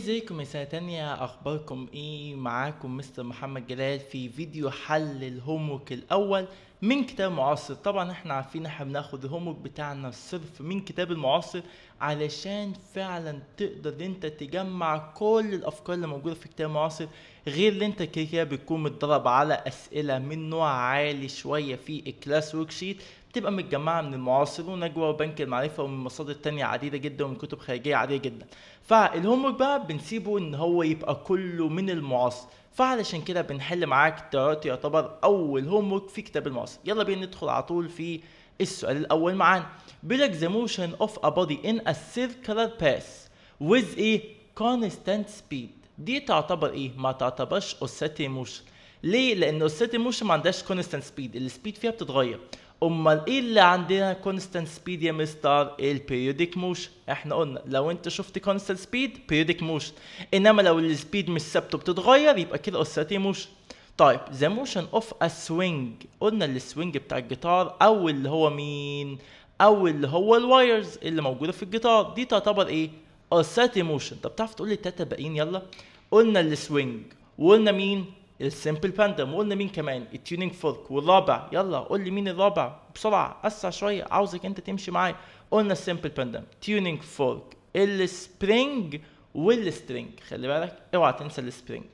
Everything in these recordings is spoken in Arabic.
ازيكم يا سنة تانية اخباركم ايه معاكم مستر محمد جلال في فيديو حل الهوموك الاول من كتاب معاصر طبعا احنا عارفين احنا بناخد الهوموك بتاعنا الصرف من كتاب المعاصر علشان فعلا تقدر انت تجمع كل الافكار اللي موجودة في كتاب معاصر غير اللي انت كده بتكون متضرب على اسئلة من نوع عالي شوية في الكلاس ورك شيت تبقى متجمعه من المعاصر ونجوى وبنك المعرفه ومن مصادر تانية عديده جدا ومن كتب خارجيه عاديه جدا فالهوم ورك بقى بنسيبه ان هو يبقى كله من المعاصر فعلشان كده بنحل معاك التواتر يعتبر اول هوم ورك في كتاب المعاصر يلا بينا ندخل على طول في السؤال الاول معانا بيقول ذا the motion of a body in a circular path with a constant speed دي تعتبر ايه ما تعتبرش اوساتي موشن ليه لان اوساتي موشن ما عندهاش كونستانت سبيد السبيد فيها بتتغير امال ايه اللي عندنا كونستانت سبيد يا مستر إيه البيريودك موشن احنا قلنا لو انت شفت كونستانت سبيد بيريودك موشن انما لو السبيد مش ثابته بتتغير يبقى كده اوسيلاتي موشن طيب ذا موشن اوف ا سوينج قلنا السوينج بتاع الجيتار او اللي هو مين او اللي هو الوايرز اللي موجوده في الجيتار دي تعتبر ايه اوسيلاتي موشن طب تعرف تقول لي التلاته باقيين يلا قلنا السوينج وقلنا مين السمبل باندم وقلنا مين كمان التيونينج فورك والرابع يلا قول لي مين الرابع بسرعه اسرع شويه عاوزك انت تمشي معايا قلنا السمبل باندم تيونينج فورك السبرينج والسترينج خلي بالك اوعى تنسى السبرينج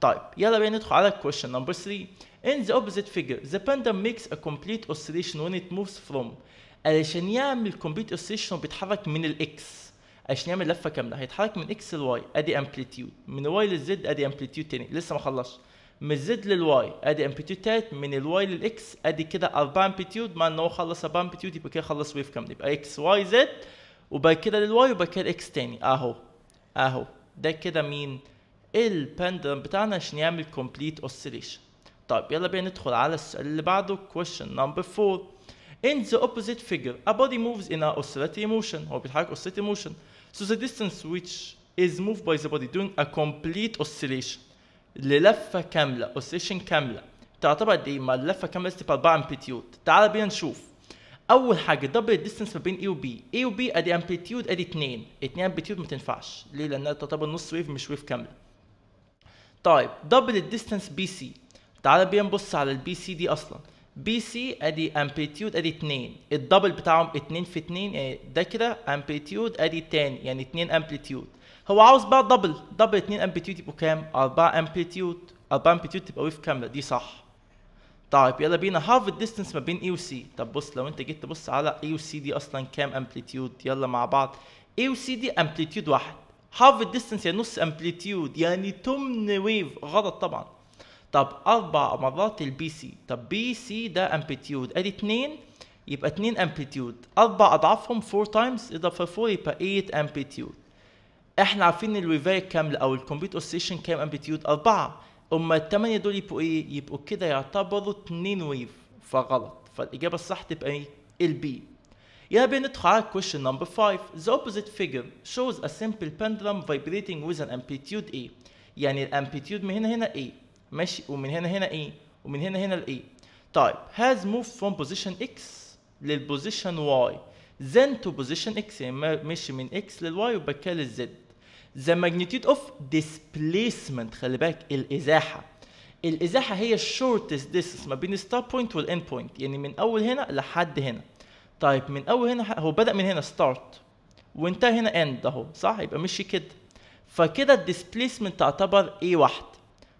طيب يلا بينا ندخل على الكويشن نمبر 3 in the opposite figure the pendulum makes a complete oscillation when it moves from علشان يعمل كومبليت oscillation بيتحرك من الاكس عشان يعمل لفه كامله هيتحرك من اكس لواي ادي امبليتيود من واي للزد ادي امبليتيود تاني لسه ما خلصش من الزد للواي ادي امبليتيود من الواي للاكس ادي كده 4 امبليتيود مع انه هو خلص 4 امبليتيود يبقى كده خلص ويف كامل يبقى اكس واي زد وبعد كده للواي وبعد كده الاكس تاني اهو اهو ده كده مين البندلم بتاعنا عشان يعمل كومبليت اوسيليشن طيب يلا بينا ندخل على السؤال اللي بعده question number 4 In the opposite figure, a body moves in a oscillatory motion هو بيتحرك oscillatory motion So the distance which is moved by the body during a complete oscillation للفه كامله او سيشن كامله تعتبر دي ما اللفه كامله تبقى 4 امبليتيود تعال بينا نشوف اول حاجه دبل الديستنس ما بين A و B A و B ادي امبليتيود ادي 2 2 امبليتيود ما تنفعش ليه لانها تعتبر نص ويف مش ويف كامله طيب دبل الديستنس بي سي تعال بينا نبص على البي سي دي اصلا بي سي ادي امبليتيود ادي 2 الدبل بتاعهم 2 في 2 يعني ده كده امبليتيود ادي تاني يعني 2 امبليتيود هو عاوز بقى دبل دبل 2 امبليتيود يبقوا كام 4 امبليتيود 4 امبليتيود تبقى ويف كامله دي صح طيب يلا بينا هاف الديستنس ما بين اي وسي طب بص لو انت جيت تبص على اي وسي دي اصلا كام امبليتيود يلا مع بعض اي وسي دي امبليتيود واحد هاف الديستنس يعني نص امبليتيود يعني تمن ويف غلط طبعا طب اربع مرات البي سي طب بي سي ده امبليتيود ادي اثنين يبقى اثنين امبليتيود اربع اضعافهم 4 تايمز اضافه في 4 يبقى 8 امبليتيود احنا عارفين ان كامل او الكمبيوت اوسيشن كام امبليتيود أربعة اما الثمانية دول يبقوا ايه؟ يبقوا كده يعتبروا اتنين ويف فغلط فالإجابة الصح تبقى ايه؟ البي يا ندخل على question number 5 The opposite figure shows a simple pendulum vibrating with an amplitude A يعني الامبليتيود من هنا هنا A ماشي ومن هنا هنا A ومن هنا هنا ل A طيب has moved from position X للposition Y then to position X يعني مشي من X لل Y وبكال الزد Z ذا ماجنتيود اوف ديسبليسمنت خلي بالك الازاحه الازاحه هي الشورتست ديستنس ما بين الستار بوينت والاند بوينت يعني من اول هنا لحد هنا طيب من اول هنا هو بدا من هنا ستارت وانتهى هنا اند اهو صح يبقى مشي كده فكده الديسبليسمنت تعتبر ايه واحد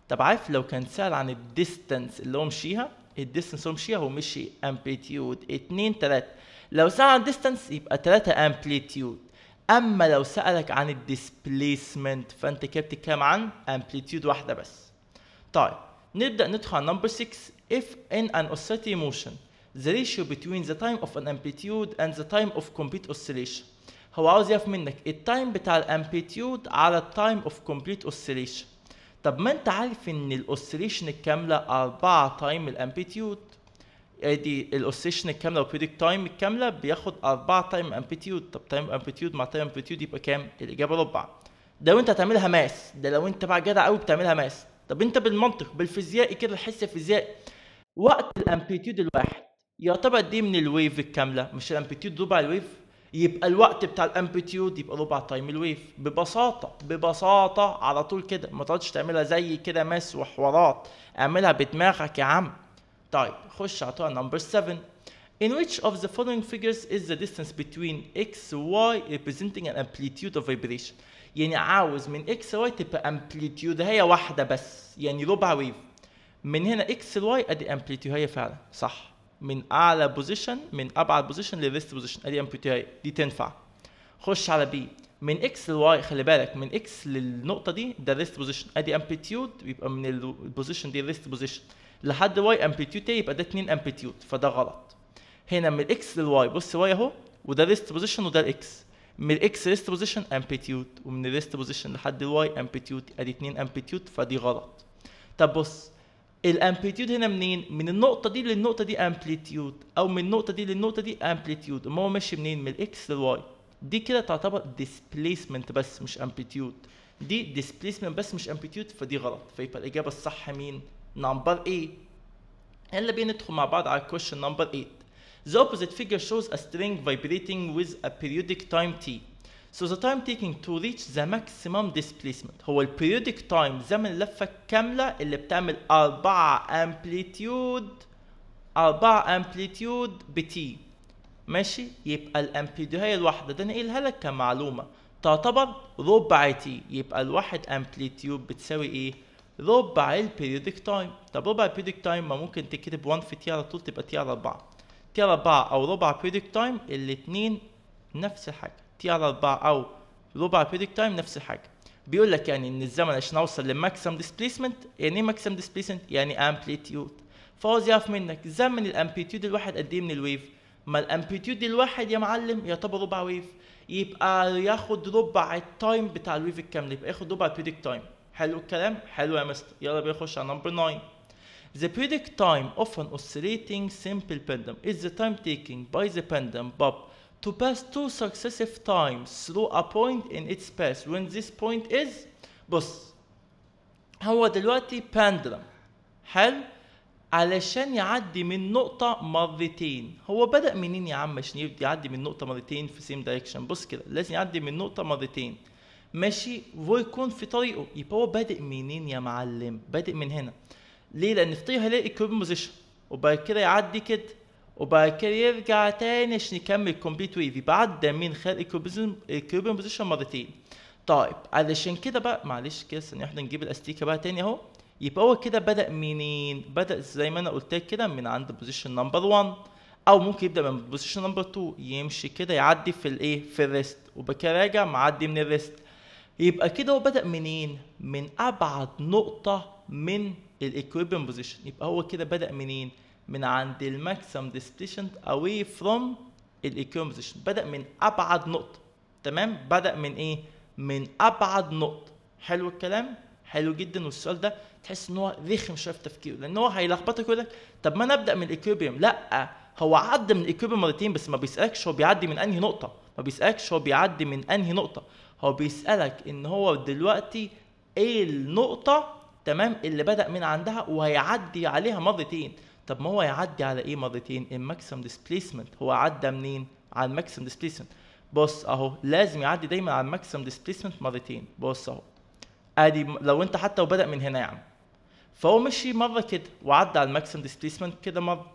طب عارف لو كان سأل عن الديستنس اللي هو مشيها الديستنس اللي هو مشيها هو مشي امبليتيود 2 3 لو سأل عن ديستنس يبقى 3 امبليتيود اما لو سالك عن الديسبليسمنت فانت كده بتتكلم عن امبليتيود واحده بس طيب نبدا ندخل على نمبر 6 if in an oscillating motion the ratio between the time of an amplitude and the time of complete oscillation هو عاوز يعرف منك التايم بتاع الامبليتيود على التايم اوف كومبليت اوسيليشن طب ما انت عارف ان الاوسيليشن الكامله 4 تايم الامبليتيود ادي يعني الاوسيشن الكامله والبريدك تايم الكامله بياخد 4 تايم امبليتيود طب تايم امبليتيود مع تايم امبليتيود يبقى كام الاجابه ربع ده وانت هتعملها ماس ده لو انت بقى جدع قوي بتعملها ماس طب انت بالمنطق بالفيزيائي كده الحس الفيزيائي وقت الامبليتيود الواحد يعتبر دي من الويف الكامله مش الامبليتيود ربع الويف يبقى الوقت بتاع الامبليتيود يبقى ربع تايم الويف ببساطه ببساطه على طول كده ما تقعدش تعملها زي كده ماس وحوارات اعملها بدماغك يا عم طيب خش على طول نمبر 7 In which of the following figures is the distance between x y representing an amplitude of vibration يعني عاوز من x y تبقى amplitude هي واحدة بس يعني ربع ويف من هنا x y ادي amplitude هي فعلا صح من اعلى بوزيشن من ابعد بوزيشن للريست position ادي amplitude هي دي تنفع خش على b من x ل y خلي بالك من x للنقطة دي ده الريست position ادي amplitude يبقى من البوزيشن دي الريست position لحد واي امبليتيود يبقى ده 2 امبليتيود فده غلط هنا من الاكس للواي بص واي اهو وده ريست بوزيشن وده الاكس من الاكس ريست بوزيشن امبليتيود ومن الريست بوزيشن لحد الواي امبليتيود ادي 2 امبليتيود فدي غلط طب بص الامبليتيود هنا منين؟ من النقطة دي للنقطة دي امبليتيود او من النقطة دي للنقطة دي امبليتيود ما هو ماشي منين؟ من الاكس للواي دي كده تعتبر ديسبيسمنت بس مش امبليتيود دي ديسبيسمنت بس مش امبليتيود فدي غلط فيبقى الاجابة الصح مين؟ نمبر 8 هلا بينا ندخل مع بعض على question number 8 The opposite figure shows a string vibrating with a periodic time t So the time taking to reach the maximum displacement هو ال periodic time زمن اللفة الكاملة اللي بتعمل 4 amplitude 4 amplitude بتي ماشي يبقى الامبليتيود هي الواحدة ده نقلها لك كمعلومة تعتبر ربع تي يبقى الواحد امبليتيود بتساوي ايه؟ ربع البيريودك تايم طب ربع البيريودك تايم ما ممكن تكتب 1 في تي على طول تبقى تي على 4 تي على 4 او ربع البيريودك تايم الاثنين نفس الحاجه تي على 4 او ربع البيريودك تايم نفس الحاجه بيقول لك يعني ان الزمن عشان اوصل لماكسيم ديسبيسمنت يعني ايه ماكسيم ديسبيسمنت يعني امبليتيود فعاوز يعرف منك زمن الامبليتيود الواحد قد ايه من الويف ما الامبليتيود الواحد يا معلم يعتبر ربع ويف يبقى ياخد ربع التايم بتاع الويف الكامل يبقى ياخد ربع البيريودك تايم حلو الكلام حلو يا مستر يلا بينا نخش على نمبر 9 The periodic time of an oscillating simple pendulum is the time taken by the pendulum bob to pass two successive times through a point in its path when this point is بص هو دلوقتي pendulum حلو علشان يعدي من نقطة مرتين هو بدأ منين يا عم عشان يعدي من نقطة مرتين في سيم دايركشن بص كده لازم يعدي من نقطة مرتين ماشي ويكون في طريقه يبقى هو بادئ منين يا معلم بادئ من هنا ليه لان في طريقه هيلاقي الكيورب بوزيشن وبعد كده يعدي كده وبعد كده يرجع تاني عشان يكمل كومبليت ويف يبقى عدى من خلق الكيورب بوزيشن مرتين طيب علشان كده بقى معلش كده ثانيه واحده نجيب الاستيكه بقى تاني اهو يبقى هو كده بدا منين بدا زي ما انا قلت لك كده من عند بوزيشن نمبر 1 او ممكن يبدا من بوزيشن نمبر 2 يمشي كده يعدي في الايه في الريست وبكده راجع معدي من الريست يبقى كده هو بدأ منين؟ من أبعد نقطة من الإكويبن بوزيشن يبقى هو كده بدأ منين؟ من عند الماكسيم ديسبليشن أواي فروم الإكويبن بوزيشن بدأ من أبعد نقطة تمام؟ بدأ من إيه؟ من أبعد نقطة حلو الكلام؟ حلو جدا والسؤال ده تحس ان هو رخم شويه في تفكيره لان هو هيلخبطك يقول لك طب ما انا ابدا من الاكويبيوم لا هو عدى من الاكويبيوم مرتين بس ما بيسالكش هو بيعدي من انهي نقطه ما بيسالكش هو بيعدي من انهي نقطه هو بيسالك ان هو دلوقتي ايه النقطه تمام اللي بدا من عندها وهيعدي عليها مرتين طب ما هو هيعدي على ايه مرتين الماكسيم ديسبيسمنت هو عدى منين على الماكسيم ديسبيسمنت بص اهو لازم يعدي دايما على الماكسيم ديسبيسمنت مرتين بص اهو ادي لو انت حتى وبدا من هنا يا عم فهو مشي مره كده وعدى على الماكسيم ديسبيسمنت كده مره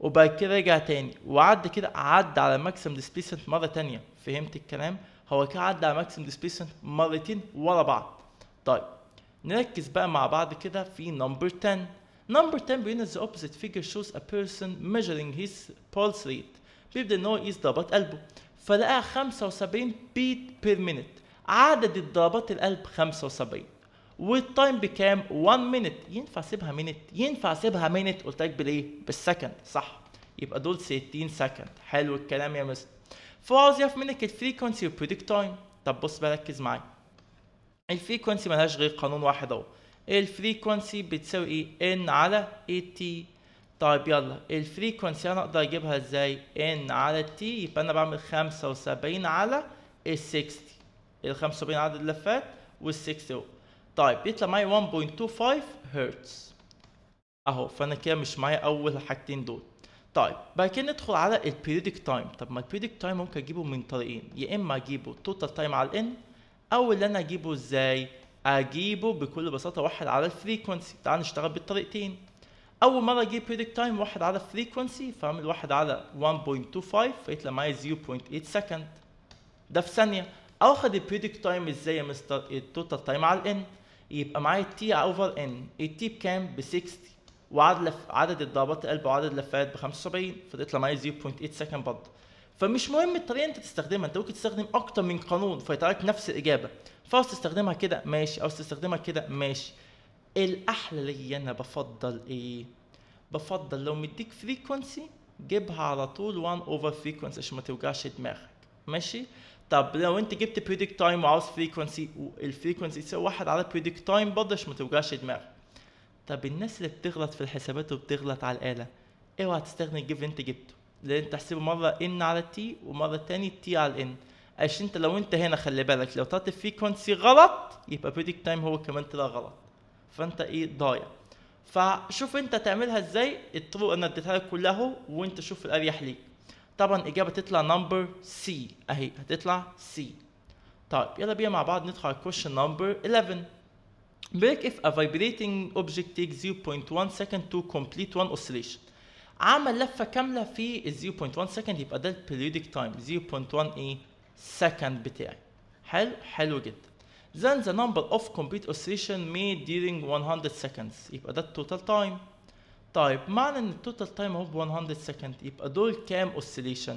وبعد كده رجع تاني وعدى كده عدى على الماكسيم ديسبيسمنت مره تانية فهمت الكلام هو كده عدى على ماكسيم ديسبيسن مرتين ورا بعض طيب نركز بقى مع بعض كده في نمبر 10 نمبر 10 بين ذا اوبوزيت فيجر شوز ا بيرسون ميجرينج هيز بولس ريت بيبدا ان هو يقيس ضربات قلبه فلقاها 75 بيت بير مينيت عدد الضربات القلب 75 والتايم بكام 1 مينيت ينفع اسيبها مينيت ينفع اسيبها مينيت قلت لك بالايه بالسكند صح يبقى دول 60 سكند حلو الكلام يا مستر فهو يعرف منك الفريكونسي والبريدكت تايم طب بص بقى ركز معايا الفريكونسي ملهاش غير قانون واحد اهو الفريكونسي بتساوي ايه ان على اي تي طيب يلا الفريكونسي انا اقدر اجيبها ازاي ان على تي يبقى انا بعمل 75 على ال 60 ال 75 عدد اللفات وال 60 اهو طيب يطلع معايا 1.25 هرتز اهو فانا كده مش معايا اول حاجتين دول طيب بعد كده ندخل على البريدك تايم طب ما البريدك تايم ممكن اجيبه من طريقين يا اما اجيبه توتال تايم على الان او اللي انا اجيبه ازاي اجيبه بكل بساطه واحد على الفريكونسي تعال نشتغل بالطريقتين اول مره اجيب بريدك تايم واحد على الفريكونسي فاعمل واحد على 1.25 فيطلع معايا 0.8 سكند ده في ثانيه او اخد البريدك تايم ازاي يا مستر التوتال تايم على الان يبقى معايا تي اوفر ان التي بكام ب 60 وعدد لف... عدد الضربات القلب وعدد اللفات ب 75 فضلت معايا 0.8 سكند برضه فمش مهم الطريقه انت تستخدمها انت ممكن تستخدم اكتر من قانون لك نفس الاجابه فاوس تستخدمها كده ماشي او تستخدمها كده ماشي الاحلى ليا انا بفضل ايه بفضل لو مديك فريكونسي جيبها على طول 1 اوفر فريكونسي عشان ما توجعش دماغك ماشي طب لو انت جبت بريدكت تايم وعاوز فريكونسي والفريكونسي تساوي واحد على بريدكت تايم برضه عشان ما توجعش دماغك طب الناس اللي بتغلط في الحسابات وبتغلط على الآلة اوعى إيه تستخدم الجيف انت جبته لان انت هتحسبه مرة ان على تي ومرة تاني تي على ان عشان انت لو انت هنا خلي بالك لو طلعت الفريكونسي غلط يبقى بريدكت تايم هو كمان طلع غلط فانت ايه ضايع فشوف انت تعملها ازاي الطرق انا اديتها لك كلها وانت شوف الاريح ليك طبعا الاجابة تطلع نمبر سي اهي هتطلع سي طيب يلا بينا مع بعض ندخل على الكوشن نمبر 11 break if a vibrating object takes 0.1 second to complete one oscillation عمل لفة كاملة في ال 0.1 second يبقى ده periodic تايم 0.1 ايه second بتاعي حلو حلو جدا then the number of complete oscillation made during 100 seconds يبقى ده total time. طيب معنى ان total time اهو 100 second يبقى دول كام oscillation؟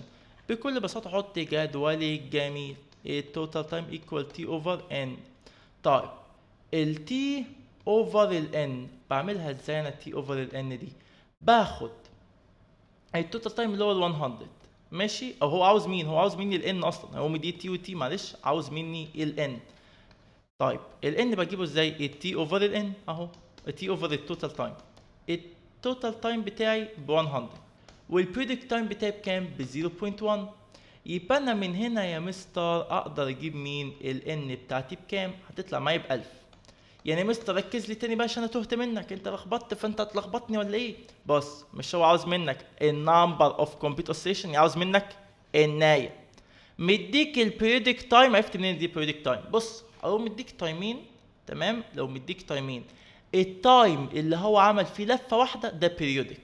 بكل بساطه احط جدولي الجميل التوتال تايم ايكوال تي اوفر ان طيب ال T over ال N بعملها ازاي انا T over ال N دي باخد التوتال تايم اللي هو ال 100 ماشي او هو عاوز مين هو عاوز مني ال N اصلا هو مدي T و T معلش عاوز مني ال N طيب ال N بجيبه ازاي ال T over ال N اهو ال T over التوتال تايم التوتال تايم بتاعي ب 100 والبريدكت تايم بتاعي بكام ب 0.1 يبقى انا من هنا يا مستر اقدر اجيب مين ال n بتاعتي بكام هتطلع معايا ب 1000 يعني مستر ركز لي تاني باشا انا تهت منك انت لخبطت فانت هتلخبطني ولا ايه بص مش هو عاوز منك النمبر اوف كمبيوتر ستيشن عاوز منك النايه مديك البيريودك تايم عرفت منين دي بيريودك تايم بص هو مديك تايمين تمام لو مديك تايمين التايم اللي هو عمل فيه لفه واحده ده بيريودك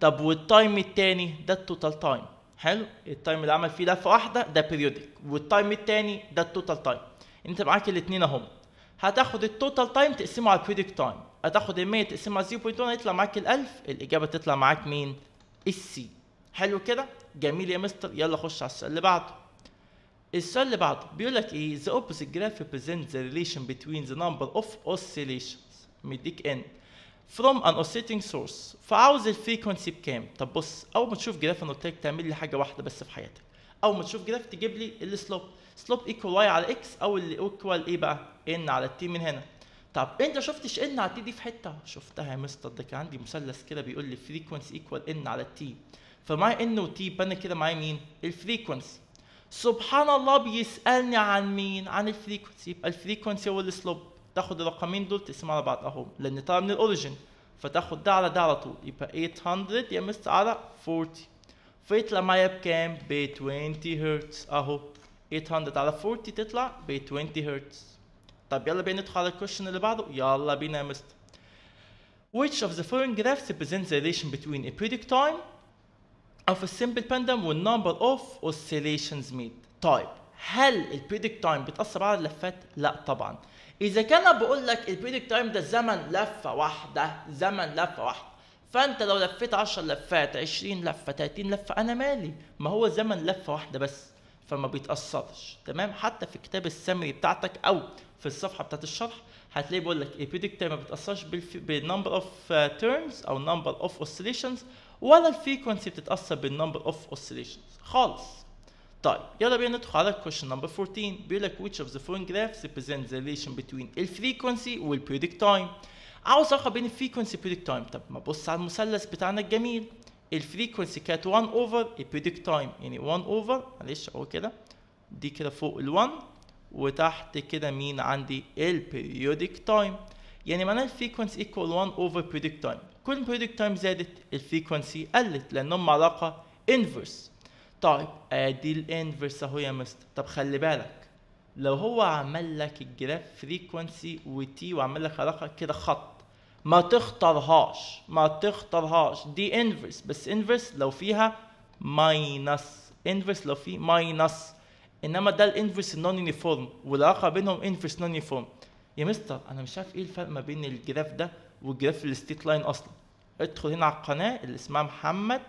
طب والتايم التاني ده التوتال تايم حلو التايم اللي عمل فيه لفه واحده ده بيريودك والتايم التاني ده التوتال تايم انت معاك الاثنين اهم هتاخد التوتال تايم تقسمه على البريدك تايم هتاخد ال 100 تقسمه على 0.1 هيطلع معاك ال 1000 الاجابه تطلع معاك مين السي حلو كده جميل يا مستر يلا خش على السؤال اللي بعده السؤال اللي بعده بيقول لك ايه the opposite graph represents the relation between the number of oscillations مديك ان from an oscillating source فعاوز الفريكونسي بكام طب بص اول ما تشوف جراف انا قلت لك تعمل لي حاجه واحده بس في حياتك اول ما تشوف جراف تجيب لي السلوب سلوب ايكوال واي على اكس او اللي ايكوال ايه بقى ان على تي من هنا طب انت شفتش ان على تي دي في حته شفتها يا مستر ده كان عندي مثلث كده بيقول لي فريكونسي ايكوال ان على تي فمعايا ان وتي بنا كده معايا مين الفريكونسي سبحان الله بيسالني عن مين عن الفريكونسي يبقى الفريكونسي هو السلوب تاخد الرقمين دول تقسمهم على بعض اهو لان طالع من الاوريجن فتاخد ده على ده على طول يبقى 800 يا مستر على 40 فيطلع معايا بكام؟ ب 20 هرتز اهو 800 على 40 تطلع ب 20 هرتز طب يلا بينا ندخل على الكوشن اللي بعده يلا بينا يا مستر Which of the following graphs represents the relation between a periodic time of a simple pendulum والnumber of oscillations made؟ طيب هل البريدكت تايم بتأثر على اللفات؟ لا طبعا. إذا كان بقول لك البريدكت تايم ده زمن لفة واحدة، زمن لفة واحدة. فانت لو لفيت 10 لفات 20 لفه 30 لفه انا مالي ما هو زمن لفه واحده بس فما بيتاثرش تمام حتى في كتاب السمري بتاعتك او في الصفحه بتاعت الشرح هتلاقي بيقول لك البريدكتور ما بتاثرش بالنمبر اوف تيرمز او نمبر اوف اوسيليشنز ولا الفريكونسي بتتاثر بالنمبر اوف اوسيليشنز خالص طيب يلا بينا ندخل على الكوشن نمبر 14 بيقول لك which of the following graphs represents the relation between الفريكونسي periodic تايم عاوز علاقه بين الفريكونسي بريدكت تايم طب ما بص على المثلث بتاعنا الجميل الفريكونسي كانت 1 اوفر البريدك تايم يعني 1 اوفر معلش اهو كده دي كده فوق ال1 وتحت كده مين عندي البريودك تايم يعني معناها الفريكونسي ايكوال 1 اوفر بريدك تايم كل بريدكت تايم زادت الفريكونسي قلت لانهم علاقه انفرس طيب ادي الانفرس اهو يا مستر طب خلي بالك لو هو عمل لك الجراف فريكونسي وتي وعمل لك علاقه كده خط ما تخطرهاش ما تخطرهاش دي انفرس بس انفرس لو فيها ماينس انفرس لو في ماينس انما ده الانفرس النون يونيفورم والعلاقه بينهم انفرس نون يونيفورم يا مستر انا مش عارف ايه الفرق ما بين الجراف ده والجراف الستيت لاين اصلا ادخل هنا على القناه اللي اسمها محمد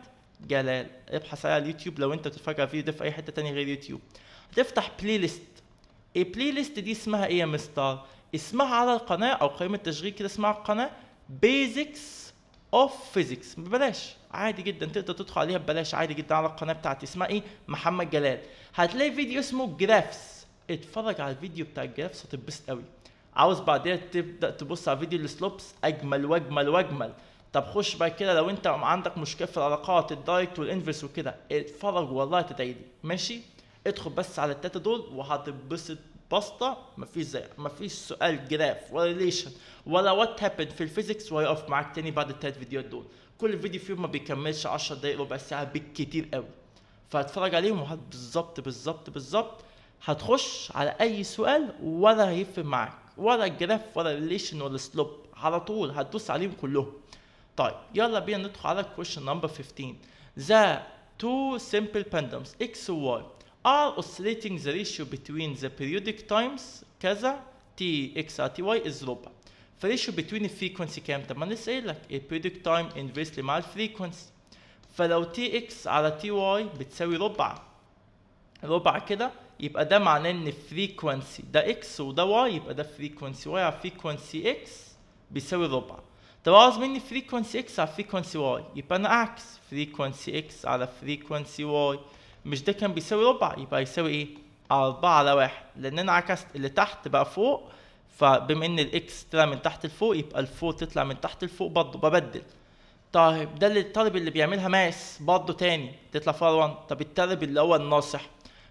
جلال ابحث عليها على اليوتيوب لو انت بتتفرج على الفيديو ده في اي حته تانية غير يوتيوب هتفتح بلاي ليست البلاي ليست دي اسمها ايه يا مستر اسمها على القناه او قائمه تشغيل كده اسمها على القناه بيزكس اوف فيزيكس ببلاش عادي جدا تقدر تدخل عليها ببلاش عادي جدا على القناه بتاعتي اسمها ايه محمد جلال هتلاقي فيديو اسمه جرافس اتفرج على الفيديو بتاع الجرافس هتتبسط قوي عاوز بعدين تبدا تبص على فيديو السلوبس اجمل واجمل واجمل طب خش بعد كده لو انت عندك مشكله في العلاقات الدايركت والانفرس وكده اتفرج والله تدعيلي ماشي ادخل بس على التلاته دول وهتتبسط بسطة مفيش زي مفيش سؤال جراف ولا ريليشن ولا وات هابن في الفيزيكس وهيقف معاك تاني بعد التلات فيديوهات دول كل فيديو فيهم ما بيكملش 10 دقايق ربع ساعة بالكتير قوي فهتفرج عليهم وهات بالظبط بالظبط بالظبط هتخش على اي سؤال ولا هيفرق معاك ولا الجراف ولا الريليشن ولا السلوب على طول هتدوس عليهم كلهم طيب يلا بينا ندخل على كويشن نمبر 15 ذا تو سمبل pendulums اكس وواي are oscillating the ratio between the periodic times كذا تي اكس على تي واي از ربع فالريشيو بتوين الفريكونسي كام؟ طب ما انا لسه قايل لك البيريودك تايم انفرسلي مع الفريكونسي فلو تي اكس على تي واي بتساوي ربع ربع كده يبقى ده معناه ان الفريكونسي ده اكس وده واي يبقى ده فريكونسي واي على فريكونسي اكس بيساوي ربع طب عاوز مني فريكونسي اكس على فريكونسي واي يبقى انا اعكس فريكونسي اكس على فريكونسي واي مش ده كان بيساوي ربع يبقى يساوي ايه؟ 4 على 1 لان انا عكست اللي تحت بقى فوق فبما ان الاكس طلع من تحت لفوق يبقى الفوق تطلع من تحت لفوق برضه ببدل طيب ده اللي الطالب اللي بيعملها ماس برضه تاني تطلع فار 1 طب الطالب اللي هو الناصح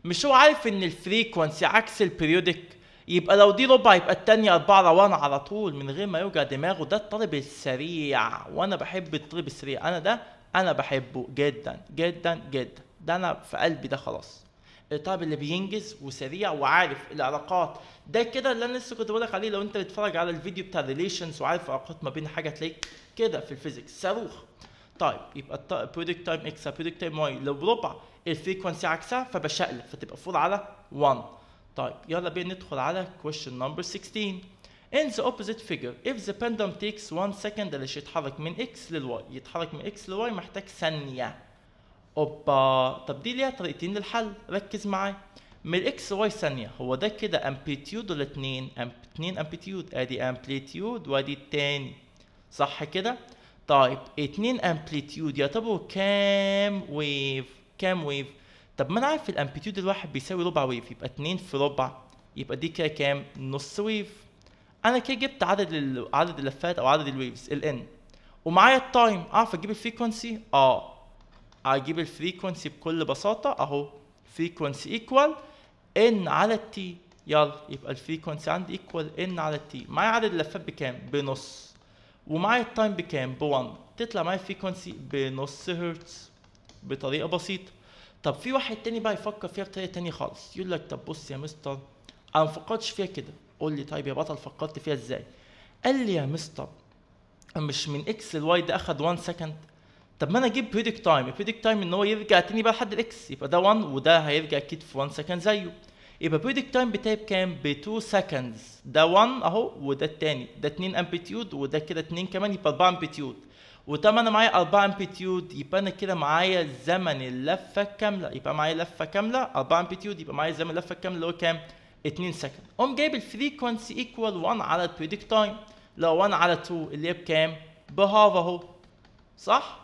مش هو عارف ان الفريكونسي عكس البريودك يبقى لو دي ربع يبقى التانية أربعة روان على طول من غير ما يوجع دماغه ده الطالب السريع وأنا بحب الطالب السريع أنا ده أنا بحبه جدا جدا جدا ده انا في قلبي ده خلاص الطالب اللي بينجز وسريع وعارف العلاقات ده كده اللي انا لسه كنت بقول لك عليه لو انت بتتفرج على الفيديو بتاع ريليشنز وعارف علاقات ما بين حاجه تلاقيك كده في الفيزيكس صاروخ طيب يبقى برودكت تايم اكس برودكت تايم واي لو بربع الفريكونسي عكسها فبشقلب فتبقى 4 على 1 طيب يلا بينا ندخل على كويشن نمبر 16 In the opposite figure, if the pendulum takes 1 second اللي يتحرك من اكس للواي يتحرك من اكس للواي محتاج ثانية اوبا طب دي ليها طريقتين للحل ركز معايا من الاكس واي ثانيه هو ده كده امبليتيود والاتنين أمب... اتنين امبليتيود ادي امبليتيود وادي التاني صح كده طيب اتنين امبليتيود يعتبروا كام ويف كام ويف طب ما انا عارف الامبليتيود الواحد بيساوي ربع ويف يبقى اتنين في ربع يبقى دي كده كام نص ويف انا كده جبت عدد ال... عدد اللفات او عدد الويفز الان ومعايا التايم اعرف اجيب الفريكونسي اه اجيب الفريكونسي بكل بساطه اهو فريكونسي ايكوال ان على التي يلا يبقى الفريكونسي عندي ايكوال ان على التي معايا عدد اللفات بكام بنص ومعايا التايم بكام ب1 تطلع معايا الفريكونسي بنص هرتز بطريقه بسيطه طب في واحد تاني بقى يفكر فيها بطريقه تانية خالص يقول لك طب بص يا مستر انا ما فكرتش فيها كده قول لي طيب يا بطل فكرت فيها ازاي قال لي يا مستر مش من اكس لواي ده اخد 1 سكند طب ما انا اجيب بريدكت تايم البريدكت تايم ان هو يرجع تاني بقى لحد الاكس يبقى ده 1 وده هيرجع اكيد في 1 سكند زيه يبقى بريدكت تايم بتاعي بكام ب 2 سكندز ده 1 اهو وده التاني ده 2 امبيتيود وده كده 2 كمان يبقى 4 امبيتيود وطبعا انا معايا 4 امبيتيود يبقى انا كده معايا زمن اللفه الكامله يبقى معايا لفه كامله 4 امبيتيود يبقى معايا زمن اللفه الكامله اللي هو كام 2 سكند قوم جايب الفريكونسي ايكوال 1 على البريدكت تايم لو 1 على 2 اللي هي بكام بهاف اهو صح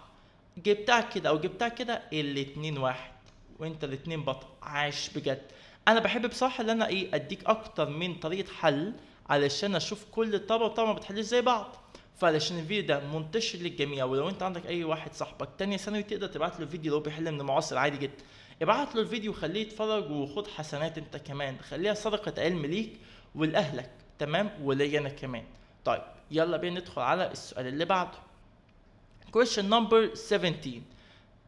جبتها كده او جبتها كده الاتنين واحد وانت الاتنين بطل عاش بجد انا بحب بصراحه ان انا ايه اديك اكتر من طريقه حل علشان اشوف كل طبعه وطبعا ما بتحلش زي بعض فعلشان الفيديو ده منتشر للجميع ولو انت عندك اي واحد صاحبك تانية ثانوي تقدر تبعت له فيديو لو بيحل من المعاصر عادي جدا ابعت له الفيديو وخليه يتفرج وخد حسنات انت كمان خليها سرقه علم ليك ولاهلك تمام وليا انا كمان طيب يلا بينا ندخل على السؤال اللي بعده Question number 17.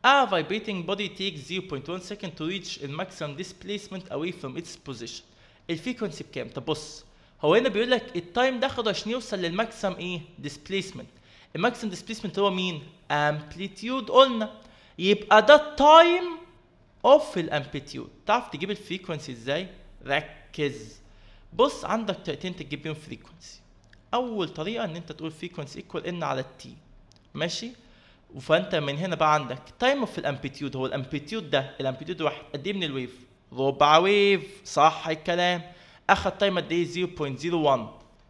A vibrating body takes 0.1 second to reach maximum displacement away from its position. الفريكونسي بكام؟ طب بص هو هنا بيقول لك التايم ده خده عشان يوصل للماكسيمم ايه؟ displacement. الماكسيمم displacement هو مين؟ amplitude قلنا يبقى ده التايم اوف الامبليتيود. تعرف تجيب الفريكونسي ازاي؟ ركز. بص عندك طريقتين تجيب بيهم فريكونسي. اول طريقه ان انت تقول فريكونسي ايكوال ان على التي. ماشي فانت من هنا بقى عندك تايم اوف الامبيتيود هو الامبيتيود ده الامبيتيود واحد قد ايه من الويف ربع ويف صح الكلام اخد تايم قد ايه 0.01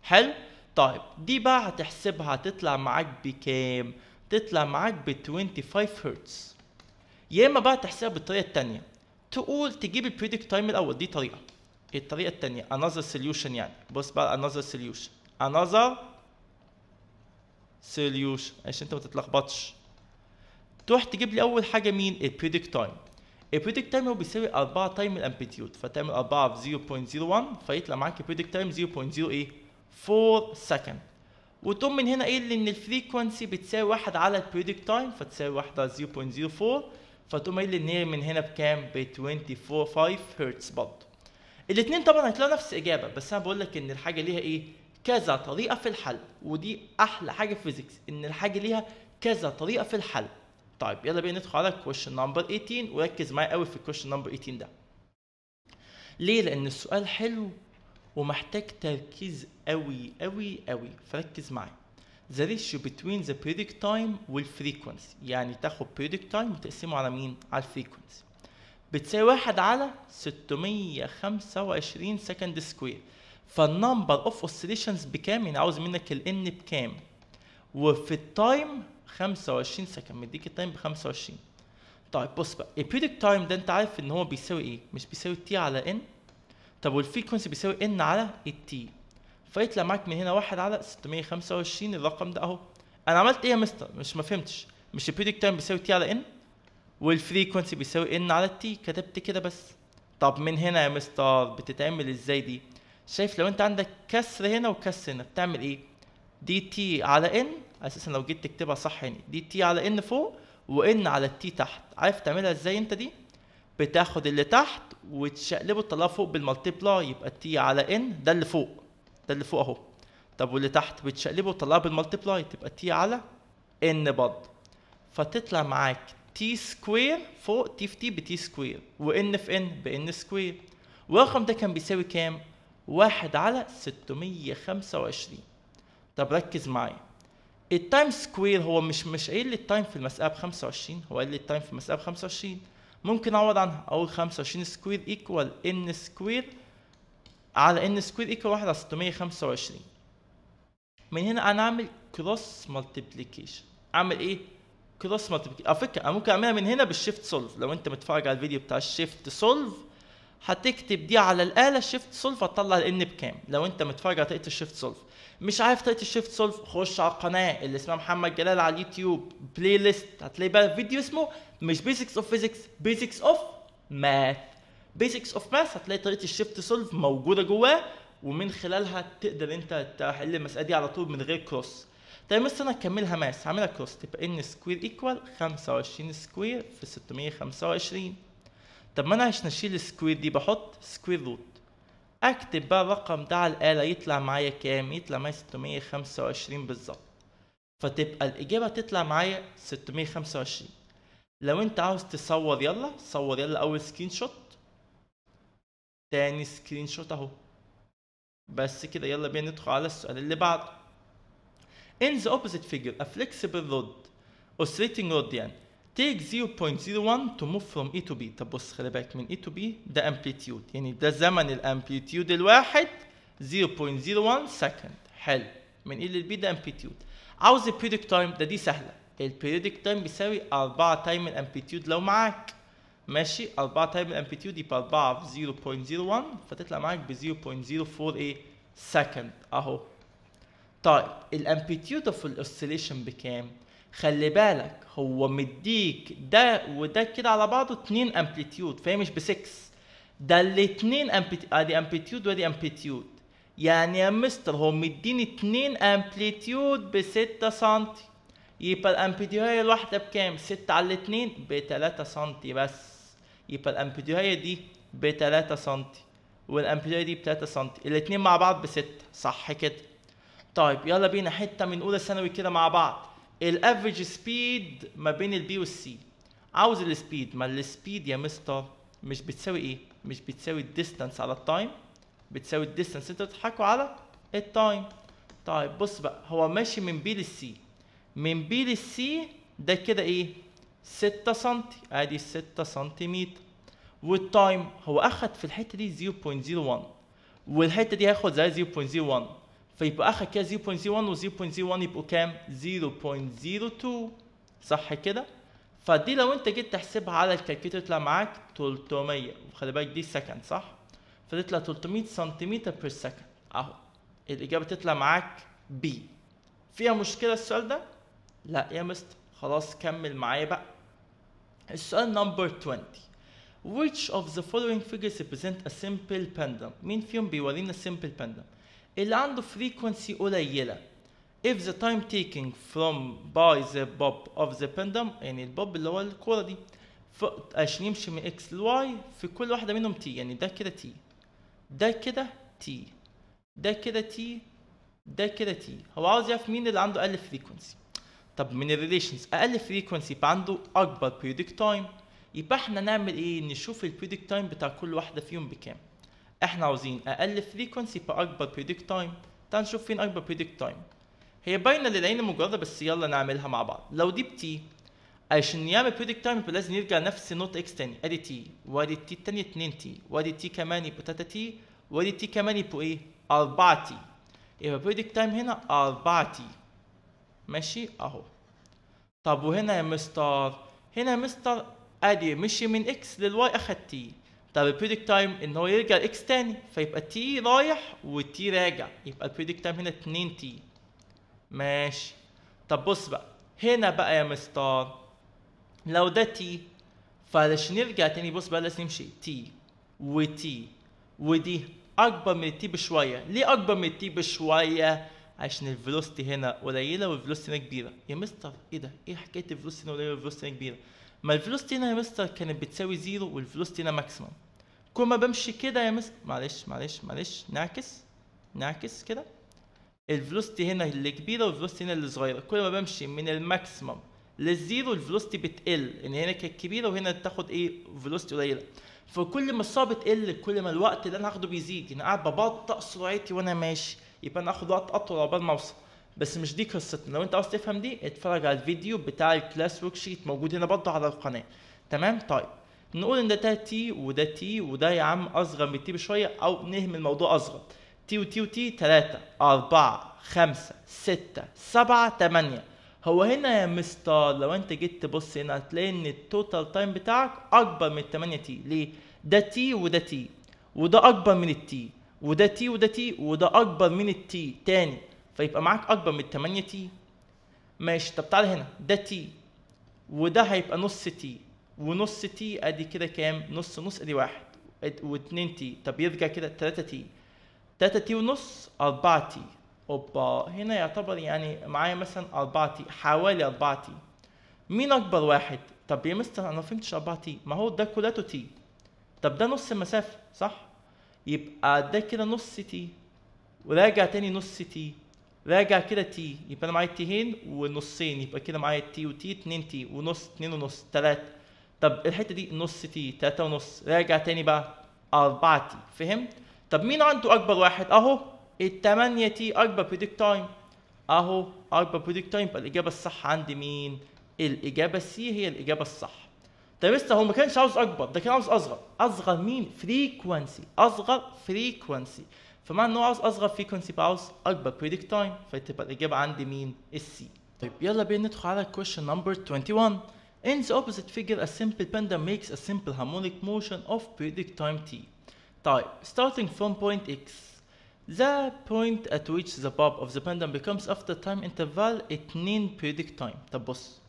حلو طيب دي بقى هتحسبها هتطلع معاك بكام تطلع معاك ب 25 هرتز يا اما بقى تحسبها بالطريقه الثانيه تقول تجيب البريدكت تايم الاول دي طريقه الطريقه الثانيه انذر سوليوشن يعني بص بقى انذر سوليوشن انذر سيليوش عشان انت ما تتلخبطش تروح تجيب لي اول حاجه مين البريدك تايم البريدك تايم هو بيساوي 4 تايم الامبليتيود فتعمل 4 في 0.01 فيطلع معاك البريدك تايم 0.0 ايه 4 سكند وتقوم من هنا ايه ان الفريكونسي بتساوي 1 على البريدك تايم فتساوي 1 على 0.04 فتقوم قايل ان هي من هنا بكام ب 24.5 هرتز برضه الاثنين طبعا هتلاقوا نفس الاجابه بس انا بقول لك ان الحاجه ليها ايه كذا طريقه في الحل ودي احلى حاجه في فيزيكس ان الحاجه ليها كذا طريقه في الحل طيب يلا بينا ندخل على كويشن نمبر 18 وركز معايا قوي في الكويشن نمبر 18 ده ليه لان السؤال حلو ومحتاج تركيز قوي قوي قوي فركز معايا the ratio between the periodic time والfrequency يعني تاخد periodic time وتقسمه على مين؟ على الفريكونسي بتساوي واحد على 625 سكند سكوير فالنمبر اوف اوسيليشنز بكام يعني عاوز منك الان بكام وفي التايم 25 سكند مديك التايم ب 25 طيب بص بقى البيريك تايم ده انت عارف ان هو بيساوي ايه مش بيساوي تي على ان طب والفريكونسي بيساوي ان على التي فيطلع معاك من هنا واحد على 625 الرقم ده اهو انا عملت ايه يا مستر مش ما فهمتش مش البيريك تايم بيساوي تي على ان والفريكونسي بيساوي ان على التي كتبت كده بس طب من هنا يا مستر بتتعمل ازاي دي شايف لو انت عندك كسر هنا وكسر هنا بتعمل ايه دي تي على ان اساسا لو جيت تكتبها صح هنا دي تي على ان فوق وان على التي تحت عارف تعملها ازاي انت دي بتاخد اللي تحت وتشقلبه تطلعه فوق بالمالتيبلا يبقى تي على ان ده اللي فوق ده اللي فوق اهو طب واللي تحت بتشقلبه وتطلعه بالمالتيبلاي تبقى تي على ان برضه فتطلع معاك تي سكوير فوق تي في تي بتي سكوير وان في ان بان سكوير والرقم ده كان بيساوي كام واحد على 625 طب ركز معايا التايم سكوير هو مش مش قايل لي التايم في المسألة ب 25 هو قايل لي التايم في المسألة ب 25 ممكن اعوض عنها اقول 25 سكوير ايكوال ان سكوير على ان سكوير ايكوال 1 على 625 من هنا انا اعمل كروس مالتيبليكيشن اعمل ايه؟ كروس مالتيبليكيشن على فكره انا ممكن اعملها من هنا بالشيفت سولف لو انت متفرج على الفيديو بتاع الشيفت سولف هتكتب دي على الاله شيفت سولف هتطلع الان بكام لو انت متفرج على طريقه الشيفت سولف مش عارف طريقه الشيفت سولف خش على القناه اللي اسمها محمد جلال على اليوتيوب بلاي ليست هتلاقي بقى فيديو اسمه مش بيزكس اوف فيزكس بيزكس اوف ماث بيزكس اوف ماث هتلاقي طريقه الشيفت سولف موجوده جواه ومن خلالها تقدر انت تحل المساله دي على طول من غير كروس طيب بس انا هكملها ماس هعملها كروس تبقى ان سكوير ايكوال 25 سكوير في 625 طب ما انا عشان اشيل السكوير دي بحط سكوير روت اكتب بقى الرقم ده على الاله يطلع معايا كام يطلع معايا 625 بالظبط فتبقى الاجابه تطلع معايا 625 لو انت عاوز تصور يلا صور يلا اول سكرين شوت تاني سكرين شوت اهو بس كده يلا بينا ندخل على السؤال اللي بعده in the opposite figure a flexible rod oscillating rod يعني take 0.01 to move from A to B طب بص خلي بالك من A to B ده امبليتيود يعني ده زمن الامبليتيود الواحد 0.01 سكند حلو من A لل B ده امبليتيود عاوز البيريودك تايم ده دي سهله البيريودك تايم بيساوي 4 تايم الامبليتيود لو معاك ماشي 4 تايم الامبليتيود يبقى 4 في 0.01 فتطلع معاك ب 0.04 ايه سكند اهو طيب الامبليتيود اوف الاوسيليشن بكام؟ خلي بالك هو مديك ده وده كده على بعضه 2 امبليتيود فهي مش ب 6 ده الاتنين ادي امبليتيود وادي امبليتيود يعني يا مستر هو مديني 2 امبليتيود ب 6 سم يبقى الامبليتيود الواحده بكام 6 على الاتنين ب 3 سم بس يبقى الامبليتيود دي ب 3 سم والامبليتيود دي ب 3 سم الاتنين مع بعض ب 6 صح كده طيب يلا بينا حته من اولى ثانوي كده مع بعض الافريج سبيد ما بين البي والسي عاوز السبيد ما السبيد يا مستر مش بتساوي ايه مش بتساوي الديستانس على التايم بتساوي الديستانس انتوا بتضحكوا على التايم طيب بص بقى هو ماشي من بي للسي من بي للسي ده كده ايه 6 سم ادي 6 سنتيمتر والتايم هو اخد في الحته دي 0.01 والحته دي هاخد زي 0.01 فيبقى اخر كده 0.01 و0.01 يبقوا كام 0.02 صح كده فدي لو انت جيت تحسبها على الكالكيتر تطلع معاك 300 وخلي بالك دي سكند صح فتطلع 300 سنتيمتر بير سكند اهو الاجابه تطلع معاك بي فيها مشكله السؤال ده لا يا مستر خلاص كمل معايا بقى السؤال نمبر 20 Which of the following figures represent a simple pendulum؟ مين فيهم بيورينا simple pendulum؟ اللي عنده frequency قليله if the time taking from by the bob of the pendulum يعني البوب اللي هو الكوره دي عشان يمشي من x y في كل واحده منهم t يعني ده كده t ده كده t ده كده t ده كده t هو عاوز يعرف مين اللي عنده اقل frequency طب من الريليشنز اقل frequency يبقى عنده اكبر بريدكت تايم يبقى احنا نعمل ايه نشوف البريدكت تايم بتاع كل واحده فيهم بكام احنا عاوزين اقل فريكونسي باكبر بريدكت تايم تعال نشوف فين اكبر بريدكت تايم هي باينه للعين المجرده بس يلا نعملها مع بعض لو دي بتي عشان يعمل بريدكت تايم يبقى لازم يرجع نفس نوت اكس تاني ادي تي وادي تي التانية 2 تي وادي تي كمان يبقى 3 تي وادي تي كمان ايه؟ يبقى ايه 4 تي يبقى بريدكت تايم هنا 4 تي ماشي اهو طب وهنا يا مستر هنا يا مستر ادي مشي من اكس للواي اخد تي طب البريدكت تايم ان هو يرجع لاكس تاني فيبقى تي رايح وتي راجع يبقى البريدكت تايم هنا 2 تي ماشي طب بص بقى هنا بقى يا مستر لو ده تي فعلشان نرجع تاني بص بقى لازم نمشي تي وتي ودي اكبر من تي بشويه ليه اكبر من تي بشويه عشان الفلوستي هنا قليله والفلوستي هنا كبيره يا مستر ايه ده ايه حكايه الفلوستي هنا قليله والفلوستي هنا كبيره ما الفلوس تينا يا مستر كانت بتساوي زيرو والفلوس تينا ماكسيمم كل ما بمشي كده يا مستر معلش معلش معلش نعكس نعكس كده الفلوستي هنا اللي كبيره والفلوستي هنا اللي صغيره كل ما بمشي من الماكسيمم للزيرو الفلوستي بتقل ان يعني هنا كانت كبيره وهنا تاخد ايه فلوستي قليله فكل ما السرعه بتقل كل ما الوقت اللي انا هاخده بيزيد انا يعني قاعد ببطئ سرعتي وانا ماشي يبقى انا هاخد وقت اطول عقبال ما اوصل بس مش دي قصتنا لو انت عاوز تفهم دي اتفرج على الفيديو بتاع الكلاس ورك شيت موجود هنا برضه على القناه تمام طيب نقول ان ده تي وده تي وده يا عم اصغر من تي بشويه او نهمل الموضوع اصغر تي وتي وتي 3 4 5 6 7 8 هو هنا يا مستر لو انت جيت تبص هنا هتلاقي ان التوتال تايم بتاعك اكبر من 8 تي ليه؟ ده تي وده تي وده اكبر من التي وده تي وده تي وده اكبر من التي تاني فيبقى معاك اكبر من 8 تي ماشي طب تعالى هنا ده تي وده هيبقى نص تي ونص تي ادي كده كام نص نص ادي واحد و2 تي طب يرجع كده 3 تي 3 تي ونص 4 تي اوبا هنا يعتبر يعني معايا مثلا 4 تي حوالي 4 تي مين اكبر واحد طب يا مستر انا ما فهمتش 4 تي ما هو ده كلاته تي طب ده نص المسافه صح يبقى ده كده نص تي وراجع تاني نص تي راجع كده تي يبقى انا معايا تيهين ونصين يبقى كده معايا تي وتي 2 تي ونص 2 ونص 3 طب الحته دي نص تي 3 ونص راجع تاني بقى 4 تي فهمت طب مين عنده اكبر واحد اهو ال 8 تي اكبر بريدكت تايم اهو اكبر بريدكت تايم يبقى الاجابه الصح عند مين الاجابه سي هي الاجابه الصح طب لسه هو ما كانش عاوز اكبر ده كان عاوز اصغر اصغر مين فريكونسي اصغر فريكونسي فمع انه عاوز اصغر فريكونسي يبقى عاوز اكبر بريدكت تايم فتبقى الاجابه عندي مين السي طيب يلا بينا ندخل على question number 21 In the opposite figure, a simple panda makes a simple harmonic motion of periodic time t. Type starting from point x. The point at which the bob of the pendulum becomes after time interval 2 periodic time. طب بص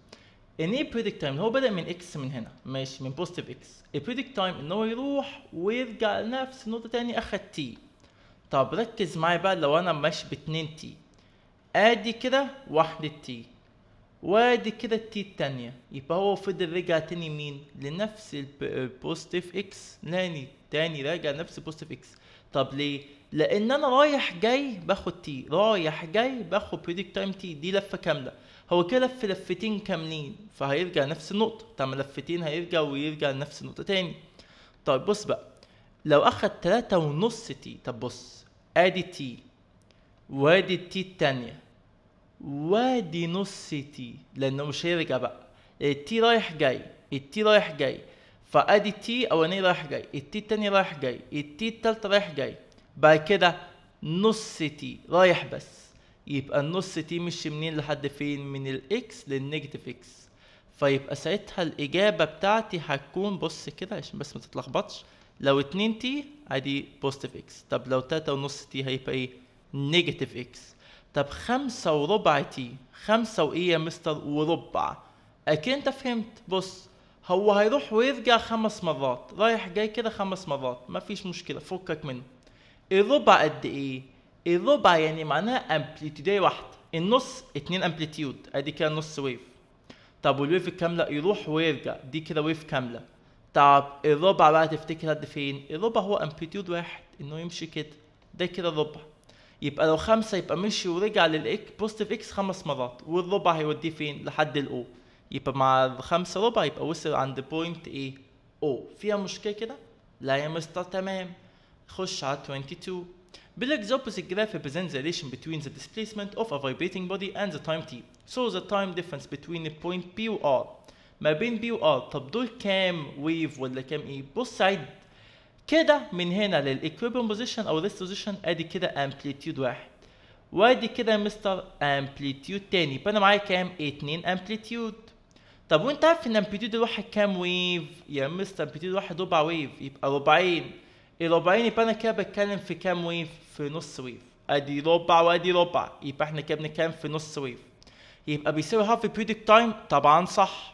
ان ايه periodic time؟ هو بدأ من x من هنا ماشي من positive x. ال periodic time ان هو يروح ويرجع لنفس النقطة تاني اخد t. طب ركز معايا بقى لو انا ماشي باتنين تي ادي كده واحدة تي وادي كده التي التانية يبقى هو فضل رجع تاني مين لنفس البوستيف اكس لاني تاني راجع نفس البوستيف اكس طب ليه لان انا رايح جاي باخد تي رايح جاي باخد بريديك تايم تي دي لفه كامله هو كده لف لفتين كاملين فهيرجع نفس النقطه طب لفتين هيرجع ويرجع لنفس النقطه تاني طيب بص بقى لو اخد تلاتة ونص تي طب بص ادي تي وادي التي التانية وادي نص تي لانه مش هيرجع بقى التي رايح جاي التي رايح جاي فادي تي اولاني رايح جاي التي التانية رايح جاي التي التالتة رايح جاي بعد كده نص تي رايح بس يبقى النص تي مش منين لحد فين من الاكس للنيجاتيف اكس فيبقى ساعتها الاجابه بتاعتي هتكون بص كده عشان بس ما تتلخبطش لو اتنين تي ادي بوزيتيف اكس طب لو تلاتة ونص تي هيبقى ايه نيجاتيف اكس طب خمسة وربع تي خمسة وايه يا مستر وربع اكيد انت فهمت بص هو هيروح ويرجع خمس مرات رايح جاي كده خمس مرات مفيش مشكلة فكك منه الربع قد ايه الربع يعني معناها امبليتيود واحد النص اتنين امبليتيود ادي كده نص ويف طب والويف الكاملة يروح ويرجع دي كده ويف كاملة طب الربع بقى تفتكر قد فين الربع هو امبليتيود واحد انه يمشي كده ده كده الربع يبقى لو خمسة يبقى مشي ورجع للاك بوزيتيف اكس خمس مرات والربع هيوديه فين لحد الاو يبقى مع الخمسة ربع يبقى وصل عند بوينت ايه او فيها مشكلة كده لا يا مستر تمام خش على 22 بيلكزوبس الجراف ريبريزنت the relation between the displacement of a vibrating body and the time t so the time difference between the point و ار ما بين بي وار طب دول كام ويف ولا كام ايه بص عد كده من هنا للايكويبريم بوزيشن او ريست بوزيشن ادي كده امبليتيود واحد وادي كده مستر امبليتيود تاني يبقى انا معايا كام اتنين امبليتيود طب وانت عارف ان امبليتيود الواحد كام ويف يا مستر امبليتيود الواحد ربع ويف يبقى ربعين الربعين يبقى انا كده بتكلم في كام ويف في نص ويف ادي ربع وادي ربع يبقى احنا كده بنتكلم في نص ويف يبقى بيساوي هاف بيريودك تايم طبعا صح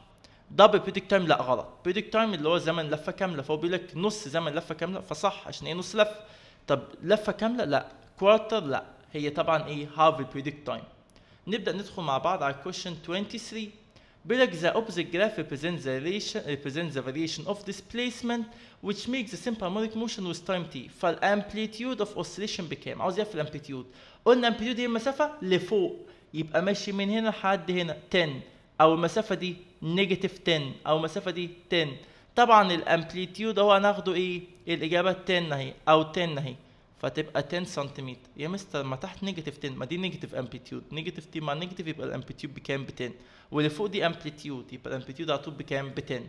دبل بريدكت تايم لا غلط بريدكت تايم اللي هو زمن لفه كامله فهو بيقول لك نص زمن لفه كامله فصح عشان ايه نص لفه طب لفه كامله لا كوارتر لا هي طبعا ايه هاف البريدكت تايم نبدا ندخل مع بعض على كويشن 23 بيقول لك the opposite graph represents the variation represents the variation of displacement which makes the simple harmonic motion with time t فالامبليتيود اوف oscillation بكام؟ عاوز يعرف الامبليتيود قلنا امبليتيود هي المسافه لفوق يبقى ماشي من هنا لحد هنا 10 او المسافه دي نيجاتيف 10 او المسافه دي 10 طبعا الامبليتيود هو هناخده ايه الاجابه 10 اهي او 10 اهي فتبقى 10 سنتيمتر يا مستر ما تحت نيجاتيف 10 ما دي نيجاتيف امبليتيود نيجاتيف 10 مع نيجاتيف يبقى الامبليتيود بكام ب 10 واللي فوق دي امبليتيود يبقى الامبليتيود على طول بكام ب 10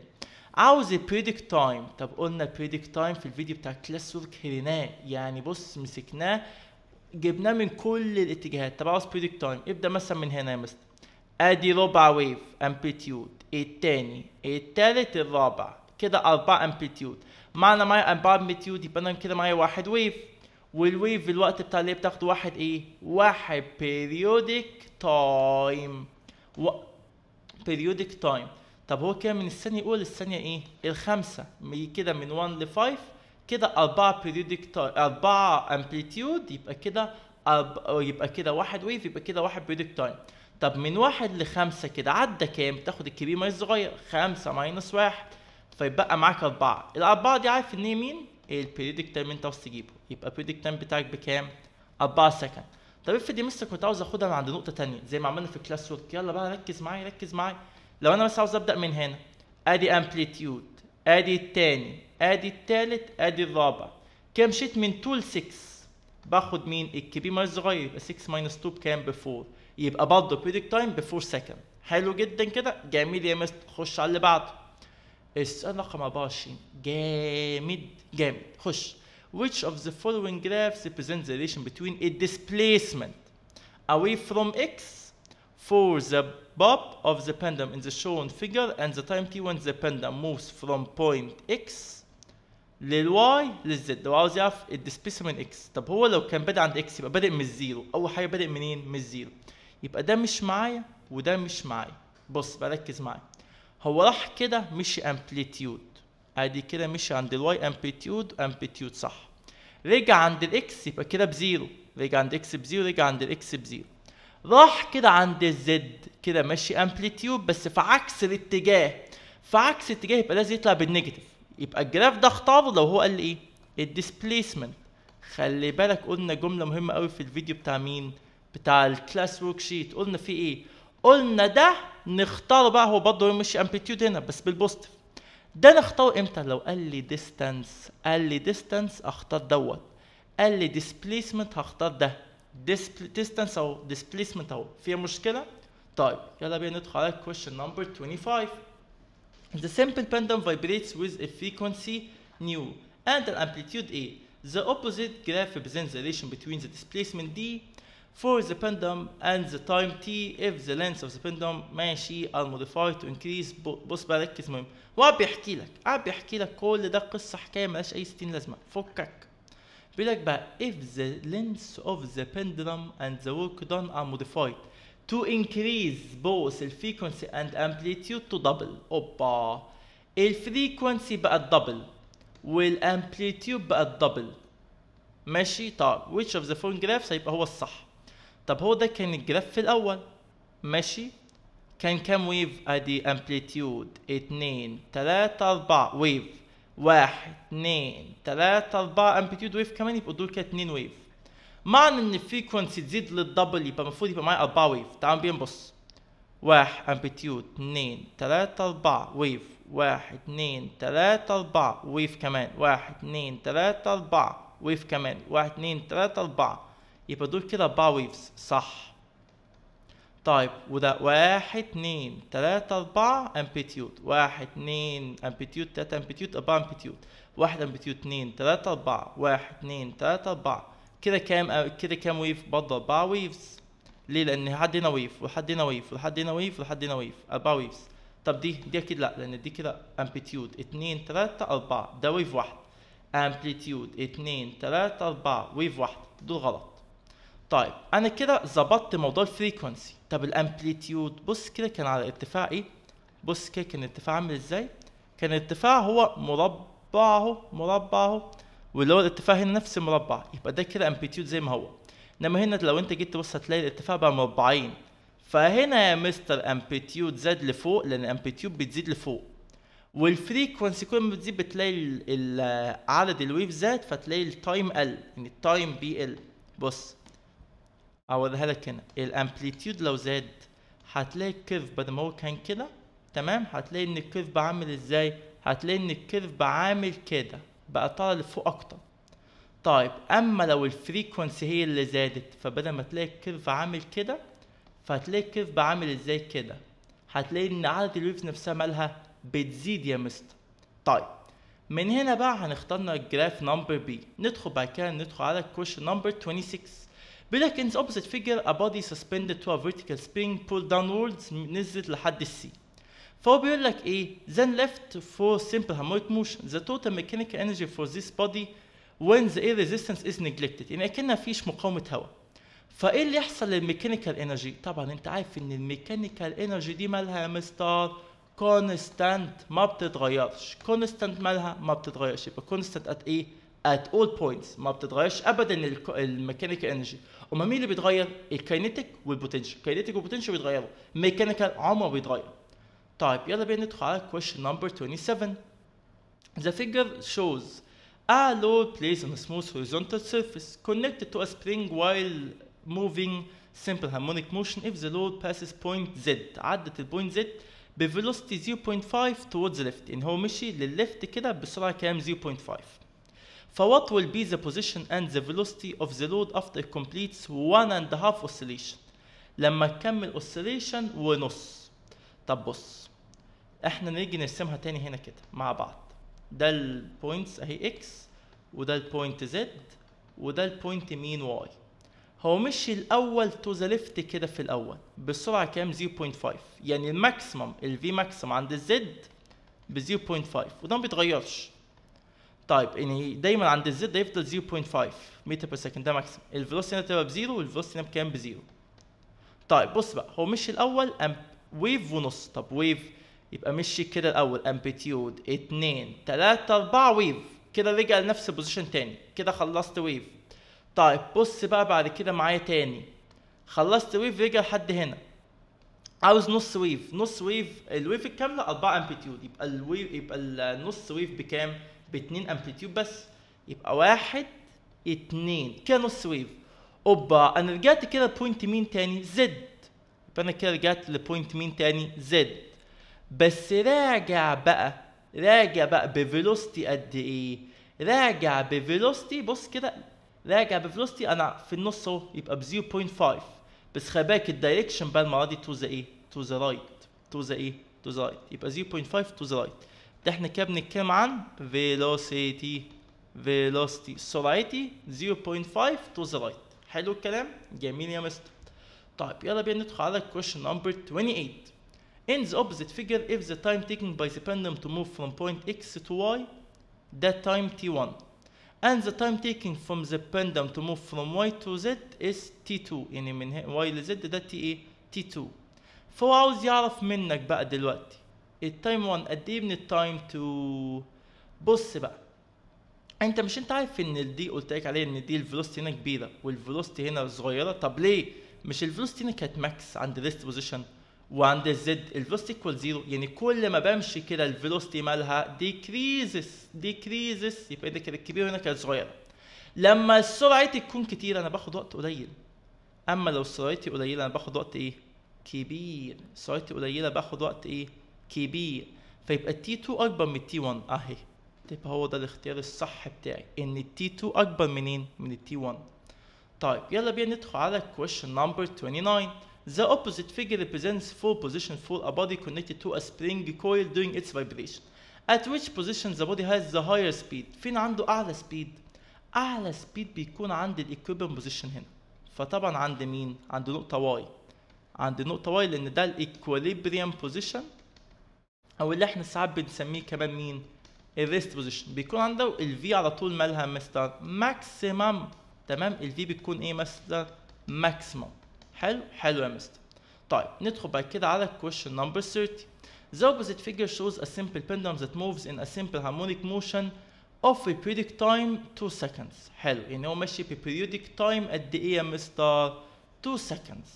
عاوز البريدكت تايم طب قلنا البريدكت تايم في الفيديو بتاع كلاس ورك هريناه يعني بص مسكناه جبناه من كل الاتجاهات طب عاوز بريدكت تايم ابدا مثلا من هنا يا مستر ادي ربع ويف امبليتيود التاني التالت الرابع كده اربع امبليتيود معنى معايا اربع امبليتيود يبقى انا كده معايا واحد ويف والويف الوقت بتاع اللي بتاخده واحد ايه واحد بيريودك تايم و... بيريودك تايم طب هو كده من الثانيه الاولى للثانيه ايه من كده من 1 ل 5 كده 4 بيريودك تايم 4 امبليتيود يبقى كده أب... يبقى كده واحد ويف يبقى كده واحد بيريودك تايم طب من واحد لخمسة كده عدى كام تاخد الكبير ماينس الصغير خمسة ماينس واحد فيبقى معاك أربعة الأربعة دي عارف إن هي مين؟ البريدك تايم اللي أنت عاوز تجيبه يبقى البريدك تايم بتاعك بكام؟ أربعة سكند طب افرض يا مستر كنت عاوز اخدها من عند نقطة تانية زي ما عملنا في الكلاس ورك يلا بقى ركز معايا ركز معايا لو أنا بس عاوز أبدأ من هنا أدي أمبليتيود أدي التاني أدي التالت أدي الرابع كده مشيت من 2 ل 6 باخد مين؟ الكبير ماينس الصغير يبقى 6 ماينس 2 بكام؟ ب 4 يبقى برضه بريدك تايم 4 سكند حلو جدا كده جميل يا مستر خش على اللي بعده السؤال رقم 24 جامد جامد خش which of the following graphs represents the relation between a displacement away from x for the bob of the pendulum in the shown figure and the time t when the pendulum moves from point x لل z لو عاوز يعرف الديسبيسمنت اكس طب هو لو كان بادئ عند x يبقى بادئ من الزيرو اول حاجه بادئ منين من الزيرو يبقى ده مش معايا وده مش معايا بص بركز معايا هو راح كده مشي امبليتيود ادي كده مشي عند الواي امبليتيود امبليتيود صح رجع عند الاكس يبقى كده بزيرو رجع عند اكس بزيرو رجع عند الاكس بزيرو راح كده عند الزد كده ماشي امبليتيود بس في عكس الاتجاه في عكس الاتجاه يبقى لازم يطلع بالنيجاتيف يبقى الجراف ده اختاره لو هو قال لي ايه الديسبيسمنت خلي بالك قلنا جمله مهمه قوي في الفيديو بتاع مين بتاع الكلاس ورك شيت قلنا فيه ايه قلنا ده نختار بقى هو برضه مش امبليتيود هنا بس بالبوست ده نختار امتى لو قال لي ديستانس قال لي ديستانس اختار دوت قال لي ديسبليسمنت هختار ده ديستانس او ديسبليسمنت اهو فيها مشكله طيب يلا بينا ندخل على question number 25 The simple pendulum vibrates with a frequency nu and an amplitude A. The opposite graph represents the relation between the displacement D for the pendulum and the time t if the length of the pendulum ماشي are modified to increase بص بوسباريك مهم هو بيحكي لك قاعد بيحكي لك كل ده قصه حكايه مالهاش اي ستين لازمه فكك بيقول لك بقى if the length of the pendulum and the work done are modified to increase both the frequency and amplitude to double اوبا الفريكونسي بقى الدبل والامبليتيود بقى الدبل ماشي طيب which of the following graphs هيبقى هو الصح طب هو ده كان الجراف الاول ماشي كان كام ويف ادي امبليتيود اتنين تلاتة اربعة ويف واحد اتنين تلاتة اربعة امبليتيود ويف كمان يبقوا دول كده اتنين ويف معنى ان الفريكونسي تزيد للدبل يبقى المفروض يبقى معايا اربعة ويف تعالوا بينا نبص واحد امبليتيود اتنين تلاتة اربعة ويف واحد اتنين تلاتة اربعة ويف كمان واحد اتنين تلاتة اربعة ويف كمان واحد اتنين تلاتة اربعة يبقى دول كده باويفز ويفز صح طيب وده واحد اتنين تلاتة أربعة امبليتيود واحد اتنين امبليتيود تلاتة امبليتيود أربعة امبليتيود واحد امبليتيود اتنين تلاتة أربعة واحد اتنين تلاتة أربعة كده كام كده كام ويف برضه أربعة ويفز ليه لأن حد هنا ويف وحد هنا ويف وحد هنا ويف وحد هنا ويف أربعة ويفز طب دي دي أكيد لأ لأن دي كده امبليتيود اتنين تلاتة أربعة ده ويف واحد امبليتيود اتنين تلاتة أربعة ويف واحد دول غلط طيب انا كده ظبطت موضوع الفريكونسي طب الامبليتيود بص كده كان على ارتفاع ايه بص كده كان الارتفاع عامل ازاي كان الارتفاع هو مربع اهو مربع اهو واللي هو الارتفاع هنا نفس المربع يبقى ده كده امبليتيود زي ما هو انما هنا لو انت جيت تبص هتلاقي الارتفاع بقى مربعين فهنا يا مستر امبليتيود زاد لفوق لان الامبليتيود بتزيد لفوق والفريكونسي كل ما بتزيد بتلاقي عدد الويف زاد فتلاقي التايم قل يعني التايم بيقل بص اوريها لك هنا الامبليتيود لو زاد هتلاقي الكيرف بدل ما هو كان كده تمام هتلاقي ان الكيرف عامل ازاي هتلاقي ان الكيرف عامل كده بقى طالع لفوق اكتر طيب اما لو الفريكونسي هي اللي زادت فبدل ما تلاقي الكيرف عامل كده فهتلاقي الكيرف عامل ازاي كده هتلاقي ان عدد الويفز نفسها مالها بتزيد يا مستر طيب من هنا بقى هنختارنا الجراف نمبر بي ندخل بعد كده ندخل على الكوش نمبر 26 بيقول in opposite figure a body suspended to a vertical spring pulled downwards نزلت لحد السي فهو بيقول لك ايه then left for simple harmonic motion the total mechanical energy for this body when the air resistance is neglected يعني اكن مفيش مقاومه هواء فايه اللي يحصل للميكانيكال انرجي طبعا انت عارف ان الميكانيكال انرجي دي مالها يا مستر كونستانت ما بتتغيرش كونستانت مالها ما بتتغيرش يبقى كونستانت ات ايه ات اول بوينتس ما بتتغيرش ابدا الميكانيكال انرجي اما مين اللي بيتغير الكاينتيك والبوتنشال الكاينتيك والبوتنشال بيتغيروا ميكانيكال عمره بيتغير طيب يلا بينا ندخل على question number 27 The figure shows a load placed on a smooth horizontal surface connected to a spring while moving simple harmonic motion if the load passes point Z عدت البوينت Z بفيلوسيتي 0.5 towards the left يعني هو مشي للليفت كده بسرعه كام 0.5 فوات will be the position and the velocity of the load after it completes one and a half oscillation لما تكمل oscillation ونص طب بص احنا نيجي نرسمها تاني هنا كده مع بعض ده البوينتس اهي x وده البوينت z وده البوينت مين y هو مشي الاول تو ذا ليفت كده في الاول بسرعه كام 0.5 يعني الماكسيمم الفي ماكسيمم عند الزد ب 0.5 وده ما بيتغيرش طيب يعني دايما عند الزد هيفضل 0.5 متر بير سكند ده ماكسيمم الفيلوسيتي هنا تبقى بزيرو والفيلوسيتي هنا بكام بزيرو طيب بص بقى هو مشي الاول أمب ويف ونص طب ويف يبقى مشي كده الاول امبتيود 2 3 4 ويف كده رجع لنفس البوزيشن تاني كده خلصت ويف طيب بص بقى بعد كده معايا تاني خلصت ويف رجع لحد هنا عاوز نص ويف نص ويف الويف الكامله 4 امبتيود يبقى الويف يبقى النص ويف بكام باتنين امبليتيود بس يبقى واحد اتنين كده نص ويف اوبا انا رجعت كده لبوينت مين تاني زد يبقى انا كده رجعت لبوينت مين تاني زد بس راجع بقى راجع بقى بفيلوستي قد ايه راجع بفيلوستي بص كده راجع بفيلوستي انا في النص اهو يبقى ب 0.5 بس خلي بالك الدايركشن بقى المره دي تو ذا ايه تو ذا رايت تو ذا ايه تو ذا رايت يبقى 0.5 تو ذا رايت ده احنا كده بنتكلم عن velocity velocity سرعتي 0.5 to the right حلو الكلام جميل يا مستر طيب يلا بينا ندخل على question number 28 In the opposite figure if the time taken by the pendulum to move from point x to y that time t1 and the time taken from the pendulum to move from y to z is t2 يعني من y لz ده t ايه t2 فهو عاوز يعرف منك بقى دلوقتي التايم 1 قد ايه من التايم 2 بص بقى انت مش انت عارف ان دي قلت لك عليه ان دي الفيلوستي هنا كبيره والفيلوستي هنا صغيره طب ليه مش الفيلوستي هنا كانت ماكس عند ريست بوزيشن وعند الزد الفيلوستي كوال زيرو يعني كل ما بمشي كده الفيلوستي مالها ديكريزس ديكريزس يبقى ده كانت كبيره هنا كانت صغيره لما سرعتي تكون كتير انا باخد وقت قليل اما لو سرعتي قليله انا باخد وقت ايه كبير سرعتي قليله باخد وقت ايه كبير فيبقى تي 2 اكبر من تي 1 اهي تبقى هو ده الاختيار الصح بتاعي ان التي 2 اكبر منين من التي 1 طيب يلا بينا ندخل على question number 29 The opposite figure represents four positions for a body connected to a spring coil during its vibration. At which position the body has the higher speed؟ فين عنده أعلى speed أعلى speed بيكون عند equilibrium بوزيشن هنا. فطبعا عند مين؟ عند نقطة y عند نقطة y لأن ده equilibrium بوزيشن او اللي احنا ساعات بنسميه كمان مين الريست بوزيشن بيكون عنده الفي على طول مالها مستر ماكسيمم تمام الفي بتكون ايه مستر ماكسيمم حلو حلو يا مستر طيب ندخل بعد كده على question number 30 The opposite figure shows a simple pendulum that moves in a simple harmonic motion of a periodic time 2 seconds حلو يعني هو ماشي في periodic time قد ايه يا مستر 2 seconds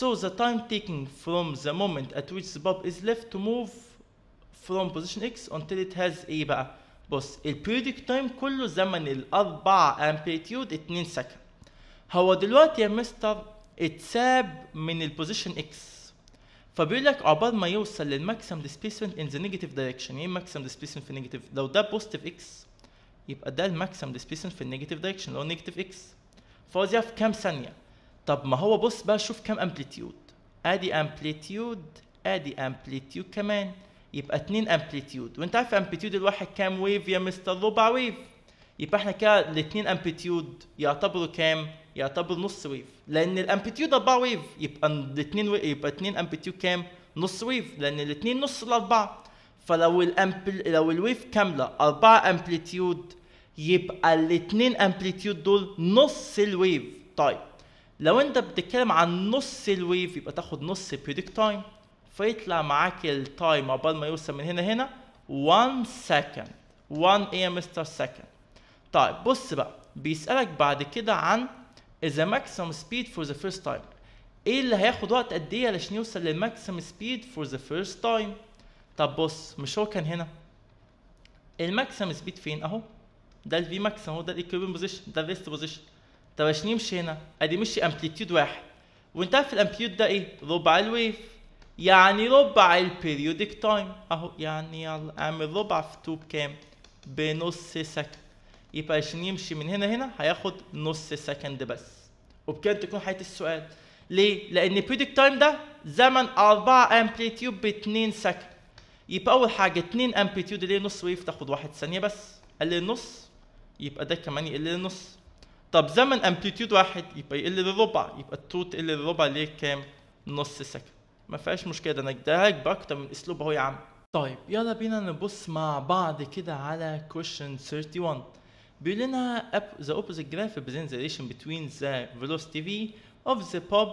So the time taking from the moment at which the bulb is left to move from position x until it has ايه بقى بص البريودك تايم كله زمن الاربع امبليتيود 2 سكند هو دلوقتي يا مستر اتساب من البوزيشن اكس فبيقول لك عقبال ما يوصل للماكسيمم ديسبيسمنت ان ذا نيجاتيف دايركشن ايه ماكسيمم ديسبيسمنت في النيجاتيف لو ده بوزيتيف اكس يبقى ده الماكسيمم ديسبيسمنت في النيجاتيف دايركشن لو نيجاتيف اكس فعاوز في كام ثانيه طب ما هو بص بقى شوف كام امبليتيود ادي امبليتيود ادي امبليتيود كمان يبقى 2 امبليتيود وانت عارف امبليتيود الواحد كام ويف يا مستر ربع ويف يبقى احنا كده الاثنين امبليتيود يعتبروا كام؟ يعتبروا نص ويف لان الامبليتيود 4 ويف يبقى الاثنين ويف يبقى 2 امبليتيود كام؟ نص ويف لان الاثنين نص الاربعه فلو الامبل لو الويف كامله 4 امبليتيود يبقى الاثنين امبليتيود دول نص الويف طيب لو انت بتتكلم عن نص الويف يبقى تاخد نص بريدكت تايم فيطلع معاك التايم عقبال ما يوصل من هنا هنا 1 سكند 1 ايه يا مستر سكند طيب بص بقى بيسالك بعد كده عن اذا ماكسيمم سبيد فور ذا فيرست تايم ايه اللي هياخد وقت قد ايه علشان يوصل للماكسيمم سبيد فور ذا فيرست تايم طب بص مش هو كان هنا الماكسيمم سبيد فين اهو ده الفي ماكسيمم ده الايكوبين بوزيشن ده الريست بوزيشن طب عشان يمشي هنا ادي مشي امبليتيود واحد وانت عارف الامبليتيود ده ايه ربع الويف يعني ربع البيريودك تايم اهو يعني يلا اعمل ربع في 2 بكام بنص سكند يبقى عشان يمشي من هنا هنا هياخد نص سكند بس وبكده تكون حياه السؤال ليه لان البيريودك تايم ده زمن 4 امبليتيود ب 2 سكند يبقى اول حاجه 2 امبليتيود اللي هي نص ويف تاخد 1 ثانيه بس قلل النص يبقى ده كمان يقلل النص طب زمن امبليتيود واحد يبقى يقلل الربع يبقى التو تقل للربع ليه كام نص سكند ما فيهاش مشكله ده انا اديها باكتر من اسلوب اهو يا عم طيب يلا بينا نبص مع بعض كده على question 31 بيقول لنا the opposite graph represents the relation between the velocity v of the pop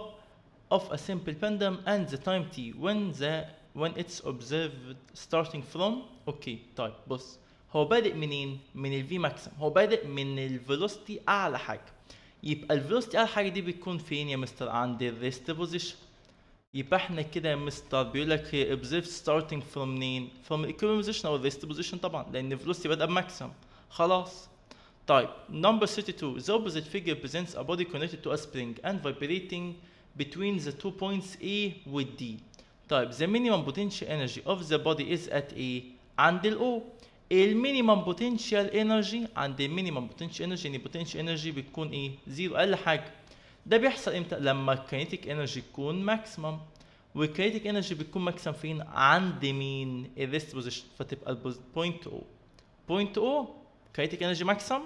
of a simple pendulum and the time t when the when it's observed starting from okay طيب بص هو بادئ منين؟ من ال v ماكسيم هو بادئ من ال velocity اعلى حاجه يبقى ال velocity اعلى حاجه دي بتكون فين يا مستر؟ عند ال rest position يبقى احنا كده مستر بيقول لك observe starting from منين؟ from equilibrium position او rest position طبعا لان velocity بدأ بماكسيم خلاص طيب number 32 the opposite figure presents a body connected to a spring and vibrating between the two points A with D طيب the minimum potential energy of the body is at A عند ال O المينيمم بوتنشال انرجي عند المينيمم بوتنشال انرجي يعني بوتنشال انرجي بتكون ايه؟ زيرو اقل حاجه ده بيحصل امتى لما الكينيتيك انرجي تكون ماكسيمم والكينيتيك انرجي بتكون ماكسيمم فين عند مين الريست بوزيشن فتبقى البوينت او بوينت او كينيتيك انرجي ماكسيمم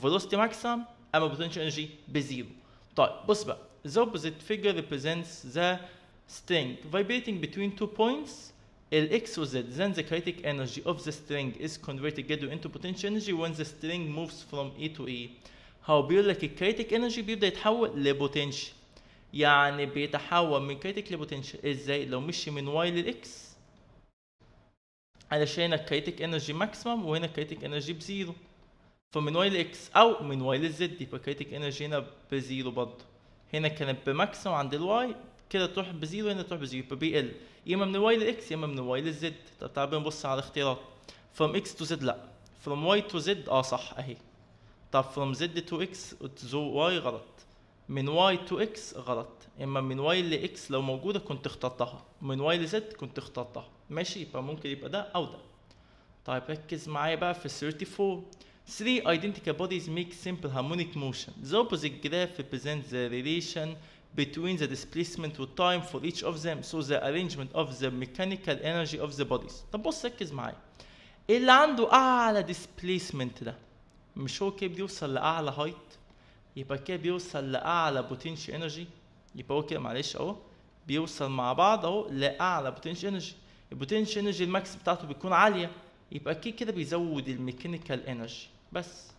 فيلوسيتي ماكسيمم اما بوتنشال انرجي بزيرو طيب بص بقى the opposite figure represents the string vibrating between two points x و Z then the kinetic energy of the string is converted into potential energy when the string moves from A to E هو بيقول لك الكريتيك انرجي بيبدا يتحول لبوتنشال يعني بيتحول من كريتيك لبوتنشال ازاي لو مشي من واي للاكس علشان الكريتيك انرجي ماكسيمم وهنا الكريتيك انرجي بزيرو فمن واي لاكس او من واي للزد يبقى الكريتيك انرجي هنا بزيرو برضه هنا كانت بماكسيمم عند الواي كده تروح بزيرو هنا تروح بزيرو يبقى بي ال يا اما من واي للاكس يا اما من واي للزد طب تعالى بنبص على الاختيارات from x to z لا from y to z اه صح اهي طب فروم زد تو x to واي غلط من واي تو x غلط اما من واي x لو موجوده كنت اخترتها من واي لزد كنت اخترتها ماشي يبقى ممكن يبقى ده او ده طيب ركز معايا بقى في 34 3 identical bodies make simple harmonic motion the opposite graph represents the relation between the displacement with time for each of them so the arrangement of the mechanical energy of the bodies طب بص ركز معايا اللي عنده اعلى displacement ده مش هو كده بيوصل لاعلى هايت يبقى كده بيوصل لاعلى بوتنشال انرجي يبقى هو كده معلش اهو بيوصل مع بعض اهو لاعلى بوتنشال انرجي البوتنشال انرجي الماكس بتاعته بتكون عاليه يبقى كده كده بيزود الميكانيكال انرجي بس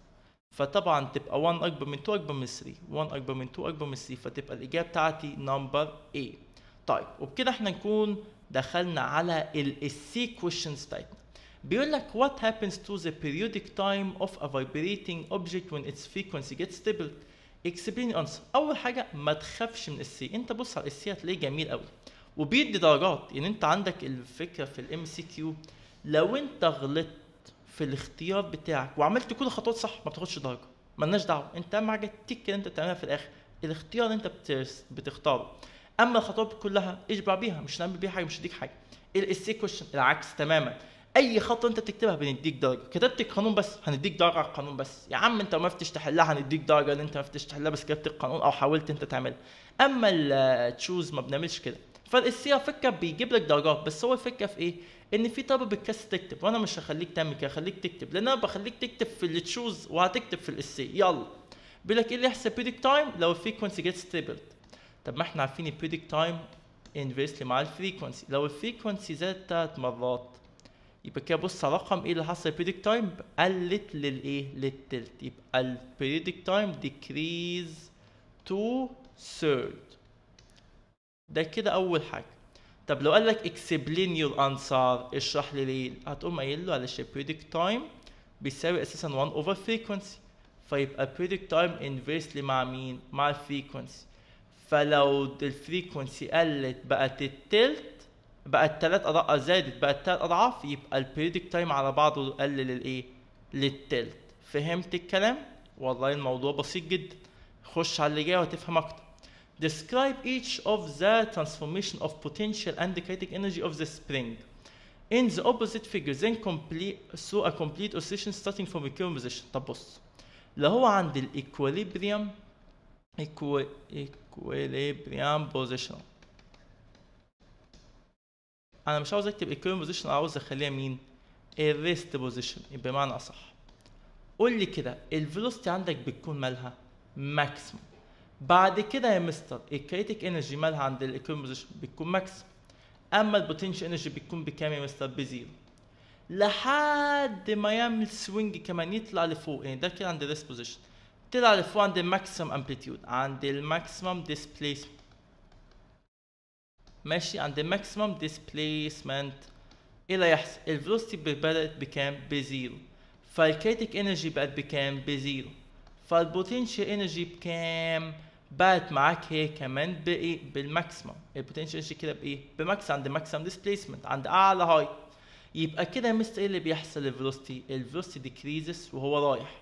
فطبعا تبقى 1 اكبر من 2 اكبر من 3 1 اكبر من 2 اكبر من 3 فتبقى الاجابه بتاعتي نمبر A طيب وبكده احنا نكون دخلنا على السي كويشنز بتاعتنا بيقول لك what happens to the periodic time of a vibrating object when its frequency gets stable explain answer اول حاجه ما تخافش من السي انت بص على السي هتلاقيه جميل قوي وبيدي درجات يعني انت عندك الفكره في الام سي كيو لو انت غلطت في الاختيار بتاعك وعملت كل الخطوات صح ما بتاخدش درجه مالناش دعوه انت اهم حاجه التيك اللي انت بتعملها في الاخر الاختيار اللي انت بتختاره اما الخطوات كلها اشبع بيها مش هنعمل بيها حاجه مش هديك حاجه السي كويشن العكس تماما اي خطوه انت تكتبها بنديك درجه كتبت القانون بس هنديك درجه على القانون بس يا عم انت ما فتش تحلها هنديك درجه اللي انت ما فتش تحلها بس كتبت القانون او حاولت انت تعملها اما تشوز ما بنعملش كده فالسي فكه بيجيب لك درجات بس هو الفكره في ايه ان في طلبه بتكسر تكتب وانا مش هخليك تعمل كده هخليك تكتب لان انا بخليك تكتب في التشوز وهتكتب في الاسي يلا بيقول لك ايه اللي يحسب بريدك تايم لو الفريكونسي جيت ستيبل طب ما احنا عارفين البريدك تايم انفيرسلي مع الفريكونسي لو الفريكونسي زادت ثلاث مرات يبقى كده بص رقم ايه اللي حصل بريدك تايم قلت للايه للتلت يبقى البريدك تايم ديكريز تو ثيرد ده كده اول حاجه طب لو قال لك اكسبلين يور انسر اشرح لي ليه هتقوم قايل له علشان بريدك تايم بيساوي اساسا 1 اوفر فريكونسي فيبقى بريدك تايم انفيرسلي مع مين مع الفريكونسي فلو الفريكونسي قلت بقت التلت بقت ثلاث اضعاف زادت بقت ثلاث اضعاف يبقى الـ periodic time على بعضه قلل الايه للتلت فهمت الكلام والله الموضوع بسيط جدا خش على اللي جاي وهتفهم اكتر describe each of the transformation of potential and kinetic energy of the spring in the opposite figure then complete through a complete oscillation starting from the current position طب بص لو هو عند الايكوليبريم equilibrium position انا مش عاوز اكتب الكيرن بوزيشن انا عاوز اخليها مين الريست بوزيشن بمعنى اصح قول لي كده الفيلوسيتي عندك بتكون مالها ماكسيموم بعد كده يا مستر الكريتيك انرجي مالها عند الكيرن بوزيشن بتكون ماكسيموم اما البوتنشال انرجي بتكون بكام يا مستر بزيرو لحد ما يعمل سوينج كمان يطلع لفوق يعني ده كده عند الريست بوزيشن طلع لفوق عند الماكسيمم امبليتيود عند الماكسيمم ديسبليسمنت ماشي عند الماكسيمم ديسبليسمنت ايه اللي هيحصل الفيلوسيتي بدات بكام بزيرو فالكيتيك انرجي بقت بكام بزيرو فالبوتنشال انرجي بكام بقت معاك هي كمان بايه بالماكسيمم البوتنشال انرجي كده بايه بماكس عند ماكسيمم ديسبيسمنت عند اعلى هاي يبقى كده يا مستر ايه اللي بيحصل للفيلوسيتي الفيلوسيتي ديكريزس وهو رايح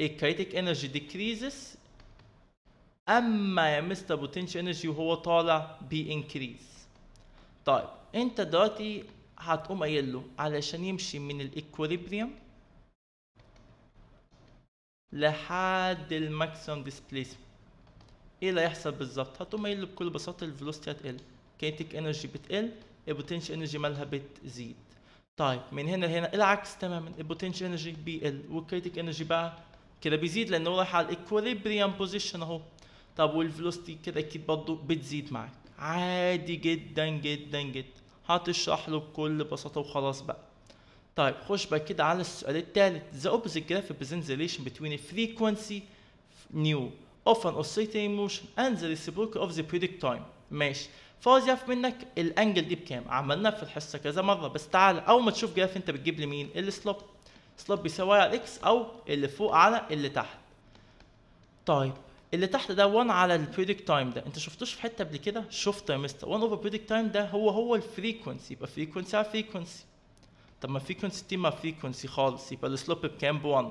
الكايتيك انرجي ديكريزس اما يا مستر بوتنشال انرجي وهو طالع بي انكريز طيب انت دلوقتي هتقوم قايل له علشان يمشي من الاكوليبريم لحد الماكسيمم ديسبليسمنت ايه اللي هيحصل بالظبط هتقوم قايل له بكل بساطه الفيلوسيتي هتقل كينتيك انرجي بتقل البوتنشال انرجي مالها بتزيد طيب من هنا لهنا العكس تماما البوتنشال انرجي بيقل والكريتيك انرجي بقى كده بيزيد لانه رايح على الاكوليبريم بوزيشن اهو طب والفيلوسيتي كده اكيد برضه بتزيد معاك عادي جدا جدا جدا هتشرح له بكل بساطه وخلاص بقى طيب خش بقى كده على السؤال الثالث the opposite graph represents the relation between frequency new of an oscillating motion and the reciprocal of the periodic time ماشي فعاوز يعرف منك الانجل دي بكام عملناها في الحصه كذا مره بس تعالى اول ما تشوف جراف انت بتجيب لي مين السلوب سلوب بيساوي على الاكس او اللي فوق على اللي تحت طيب اللي تحت ده 1 على البريدكت تايم ده انت شفتوش في حته قبل كده شفته يا مستر 1 اوفر بريدكت تايم ده هو هو الفريكونسي يبقى فريكونسي على فريكونسي طب ما فريكونسي تي ما فريكونسي خالص يبقى السلوب بكام ب 1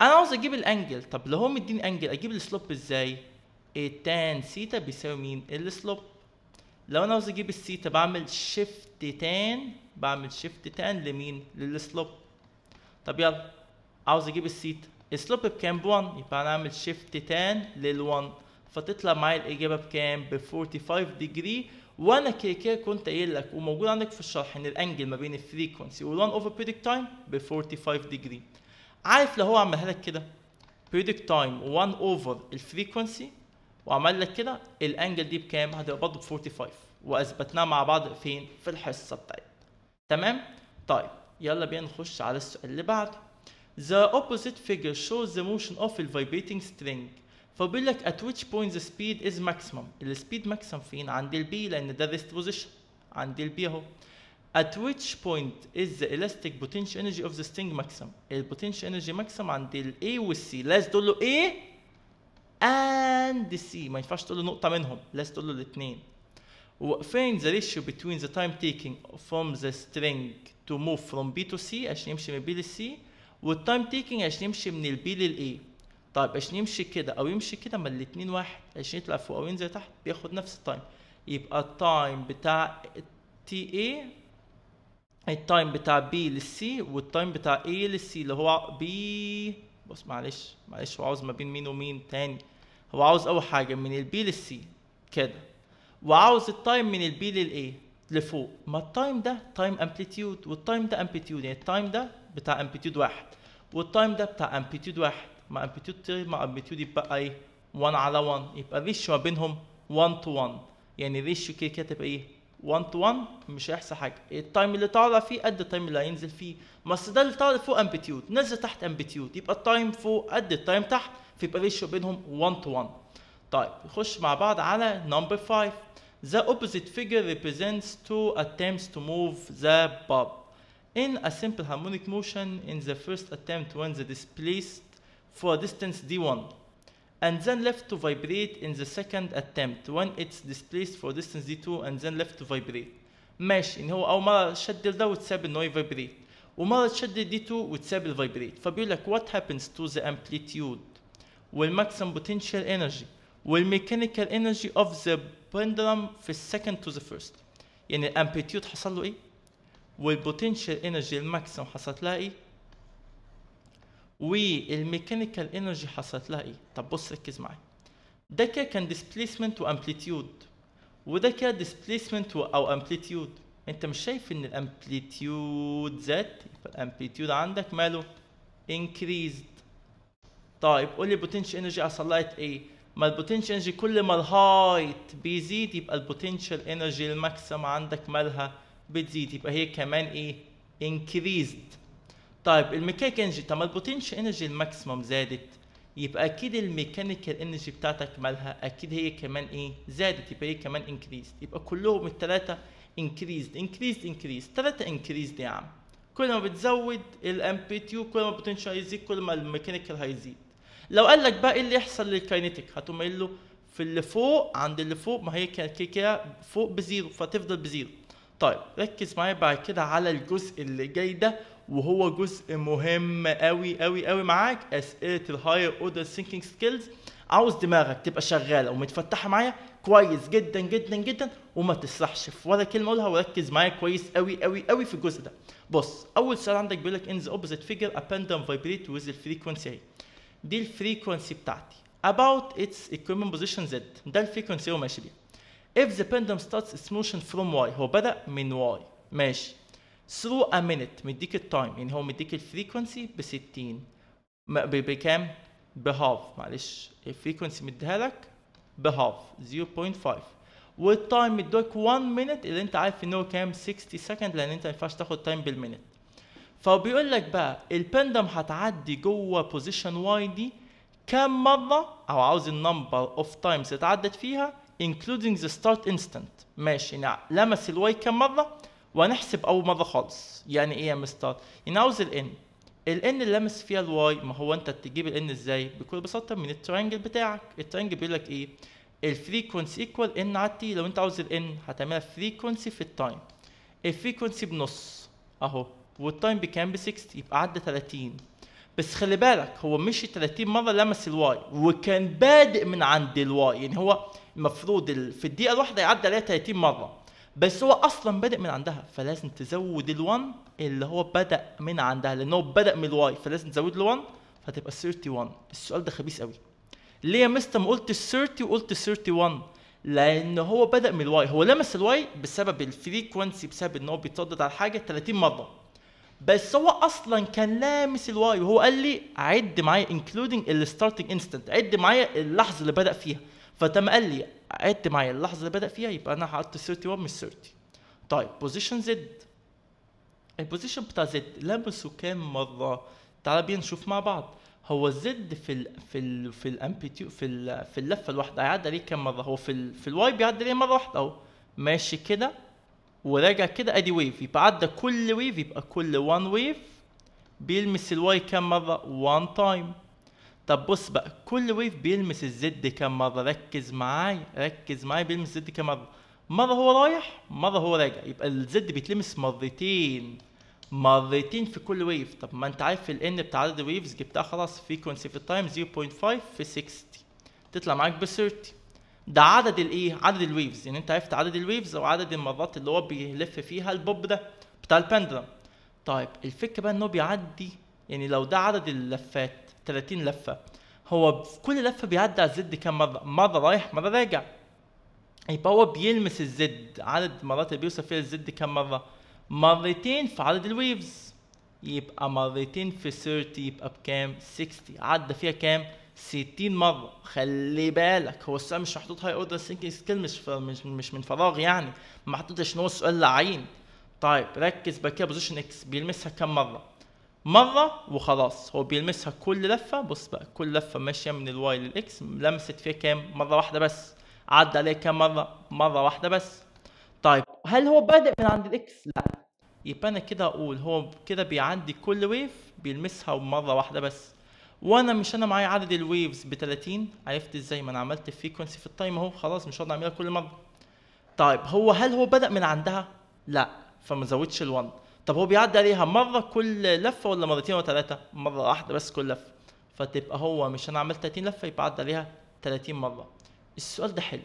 انا عاوز اجيب الانجل طب لو هو مديني انجل اجيب السلوب ازاي التان سيتا بيساوي مين السلوب لو انا عاوز اجيب السيتا بعمل شيفت تان بعمل شيفت تان لمين للسلوب طب يلا عاوز اجيب السيتا السلوب بكام ب 1 يبقى هنعمل شيفت تان لل 1 فتطلع معايا الاجابه بكام ب 45 ديجري وانا كده كده كنت قايل لك وموجود عندك في الشرح ان الانجل ما بين الفريكونسي وال1 اوفر بريدكت تايم ب 45 ديجري عارف لو هو عملها لك كده بريدكت تايم 1 اوفر الفريكونسي وعمل لك كده الانجل دي بكام هتبقى برضه ب 45 واثبتناها مع بعض فين في الحصه بتاعتنا تمام طيب يلا بينا نخش على السؤال اللي بعده The opposite figure shows the motion of a vibrating string فبيقول لك at which point the speed is maximum ال speed maximum فين عند ال B لأن ده rest position عند ال B أهو at which point is the elastic potential energy of the string maximum ال potential energy maximum عند ال A وال C لازم تقول له A and C ما ينفعش تقول له نقطة منهم لازم تقول له الاثنين وفين the ratio between the time taking from the string to move from B to C عشان يمشي من B لل C والتايم تيكينج عشان يمشي من البي للاي طيب عشان يمشي كده او يمشي كده ما الاثنين واحد عشان يطلع فوق او ينزل تحت بياخد نفس التايم يبقى التايم بتاع تي اي التايم بتاع بي للسي والتايم بتاع اي للسي اللي هو بي بص معلش معلش هو عاوز ما بين مين ومين تاني هو عاوز اول حاجه من البي للسي كده وعاوز التايم من البي للاي لفوق ما التايم ده تايم امبليتيود والتايم ده امبليتيود يعني التايم ده بتاع امبليتيود واحد والتايم ده بتاع امبليتيود واحد مع امبليتيود 2 مع امبليتيود يبقى ايه 1 على 1 يبقى الريشيو ما بينهم 1 تو 1 يعني الريشيو كده كده تبقى ايه 1 تو 1 مش هيحصل حاجه التايم اللي طالع فيه قد التايم اللي هينزل فيه ما ده اللي طالع فوق امبليتيود نزل تحت امبليتيود يبقى التايم فوق قد التايم تحت فيبقى الريشيو بينهم 1 تو 1 طيب نخش مع بعض على نمبر 5 The opposite figure represents two attempts to move the bob in a simple harmonic motion in the first attempt when the displaced for distance d1 and then left to vibrate in the second attempt when it's displaced for distance d2 and then left to vibrate ماشي ان هو اول مره شد ده وتساب ان هو يفايبريت ومره تشد d2 وتساب الفايبريت فبيقول لك what happens to the amplitude والماكسيم potential energy والميكانيكال energy of the pendulum في السكند to the first يعني الامبليتيود حصل له ايه والبوتنشال انرجي الماكسيم حصلت والميكانيكال انرجي حصلت لها ايه طب بص ركز معايا ده كده كان ديسبليسمنت وامبليتيود وده كده ديسبليسمنت او امبليتيود انت مش شايف ان الامبليتيود زاد الامبليتيود عندك ماله انكريزد طيب قول لي البوتنشال انرجي حصل لها ايه ما البوتنشال انرجي كل ما الهايت بيزيد يبقى البوتنشال انرجي الماكسيم عندك مالها بتزيد يبقى هي كمان ايه increased طيب الميكانيك انرجي طب ما البوتنشال انرجي الماكسيموم زادت يبقى اكيد الميكانيكال انرجي بتاعتك مالها اكيد هي كمان ايه زادت يبقى هي كمان انكريزد يبقى كلهم الثلاثه انكريزد انكريزد انكريزد ثلاثه انكريزد يا عم كل ما بتزود الامبيتيو كل ما البوتنشال هيزيد كل ما الميكانيكال هيزيد لو قال لك بقى ايه اللي يحصل للكاينيتيك هتقوم قايل له في اللي فوق عند اللي فوق ما هي كده فوق بزيرو فتفضل بزيرو طيب ركز معايا بعد كده على الجزء اللي جاي ده وهو جزء مهم قوي قوي قوي معاك اسئله الهاير اوردر سينكينج سكيلز عاوز دماغك تبقى شغاله ومتفتحه معايا كويس جدا جدا جدا وما تسرحش في ولا كلمه اقولها وركز معايا كويس قوي قوي قوي في الجزء ده بص اول سؤال عندك بيقول لك ان ذا اوبوزيت فيجر ابندم فايبريت ويز الفريكونسي اهي دي الفريكونسي بتاعتي about its equilibrium position z ده الفريكونسي هو ماشي بيها if the pendulum starts its motion from y هو بدأ من y ماشي through a minute مديك التايم يعني هو مديك الفريكونسي ب 60 بكام؟ half معلش الفريكونسي مديها لك half 0.5 والتايم مدوك 1 minute اللي انت عارف ان هو كام 60 second لان انت ما ينفعش تاخد تايم بالمينت فبيقول لك بقى البندم هتعدي جوه بوزيشن واي دي كام مره او عاوز النمبر اوف تايمز اتعدت فيها including the start instant ماشي يعني نعم. لمس الواي كم مره ونحسب اول مره خالص يعني ايه يا مستر ينعوز الان الان اللي لمس فيها الواي ما هو انت تجيب الان ازاي بكل بساطه من الترينجل بتاعك الترينجل بيقول لك ايه الفريكونسي ايكوال ان على تي لو انت عاوز الان هتعملها فريكونسي في التايم الفريكونسي بنص اهو والتايم بكام ب 60 يبقى عدى 30 بس خلي بالك هو مشي 30 مره لمس الواي وكان بادئ من عند الواي يعني هو المفروض في الدقيقه الواحده يعدي عليها 30 مره بس هو اصلا بادئ من عندها فلازم تزود ال1 اللي هو بدا من عندها لان هو بدا من الواي فلازم تزود ال1 فتبقى 31 السؤال ده خبيث قوي ليه يا مستر ما قلتش 30 وقلت 31 لان هو بدا من الواي هو لمس الواي بسبب الفريكونسي بسبب ان هو بيتردد على حاجه 30 مره بس هو اصلا كان لامس الواي وهو قال لي عد معايا انكلودنج الستارتنج انستنت عد معايا اللحظه اللي بدا فيها فتم قال لي عدت معايا اللحظه اللي بدا فيها يبقى انا هحط 31 مش 30 طيب بوزيشن زد البوزيشن بتاع زد لمسه كام مره تعال بينا نشوف مع بعض هو الزد في الـ في الـ في الامبيتيو في الـ في اللفه الواحده هيعدي عليه كام مره هو في الـ في الواي بيعدي عليه مره واحده اهو ماشي كده وراجع كده ادي ويف يبقى عدى كل ويف يبقى كل وان ويف بيلمس الواي كام مره وان تايم طب بص بقى كل ويف بيلمس الزد كم مره ركز معايا ركز معايا بيلمس الزد كم مره مره هو رايح مره هو راجع يبقى الزد بيتلمس مرتين مرتين في كل ويف طب ما انت عارف الان بتاع عدد الويفز جبتها خلاص فريكونسي في التايم 0.5 في 60 تطلع معاك ب 30 ده عدد الايه عدد الويفز يعني انت عرفت عدد الويفز او عدد المرات اللي هو بيلف فيها البوب ده بتاع البندرم طيب الفكره بقى ان هو بيعدي يعني لو ده عدد اللفات 30 لفه هو في كل لفه بيعدي على الزد كم مره مره رايح مره راجع يبقى هو بيلمس الزد عدد مرات اللي بيوصل فيها الزد كم مره مرتين في عدد الويفز يبقى مرتين في 30 يبقى بكام 60 عدى فيها كام 60 مره خلي بالك هو السؤال مش محطوط هاي اوردر سينكينج سكيل مش, مش مش من فراغ يعني ما محطوطش ان هو السؤال لعين طيب ركز بقى كده بوزيشن اكس بيلمسها كم مره مره وخلاص هو بيلمسها كل لفه بص بقى كل لفه ماشيه من الواي للاكس لمست فيها كام مره واحده بس عدى عليه كام مره مره واحده بس طيب هل هو بادئ من عند الاكس لا يبقى انا كده اقول هو كده بيعدي كل ويف بيلمسها مره واحده بس وانا مش انا معايا عدد الويفز ب 30 عرفت ازاي ما انا عملت الفريكونسي في التايم اهو خلاص مش هقعد اعملها كل مره طيب هو هل هو بدا من عندها لا فما زودش ال1 طب هو بيعدي عليها مره كل لفه ولا مرتين ولا ثلاثه مره واحده بس كل لفه فتبقى هو مش انا عملت 30 لفه يبقى عدى عليها 30 مره السؤال ده حلو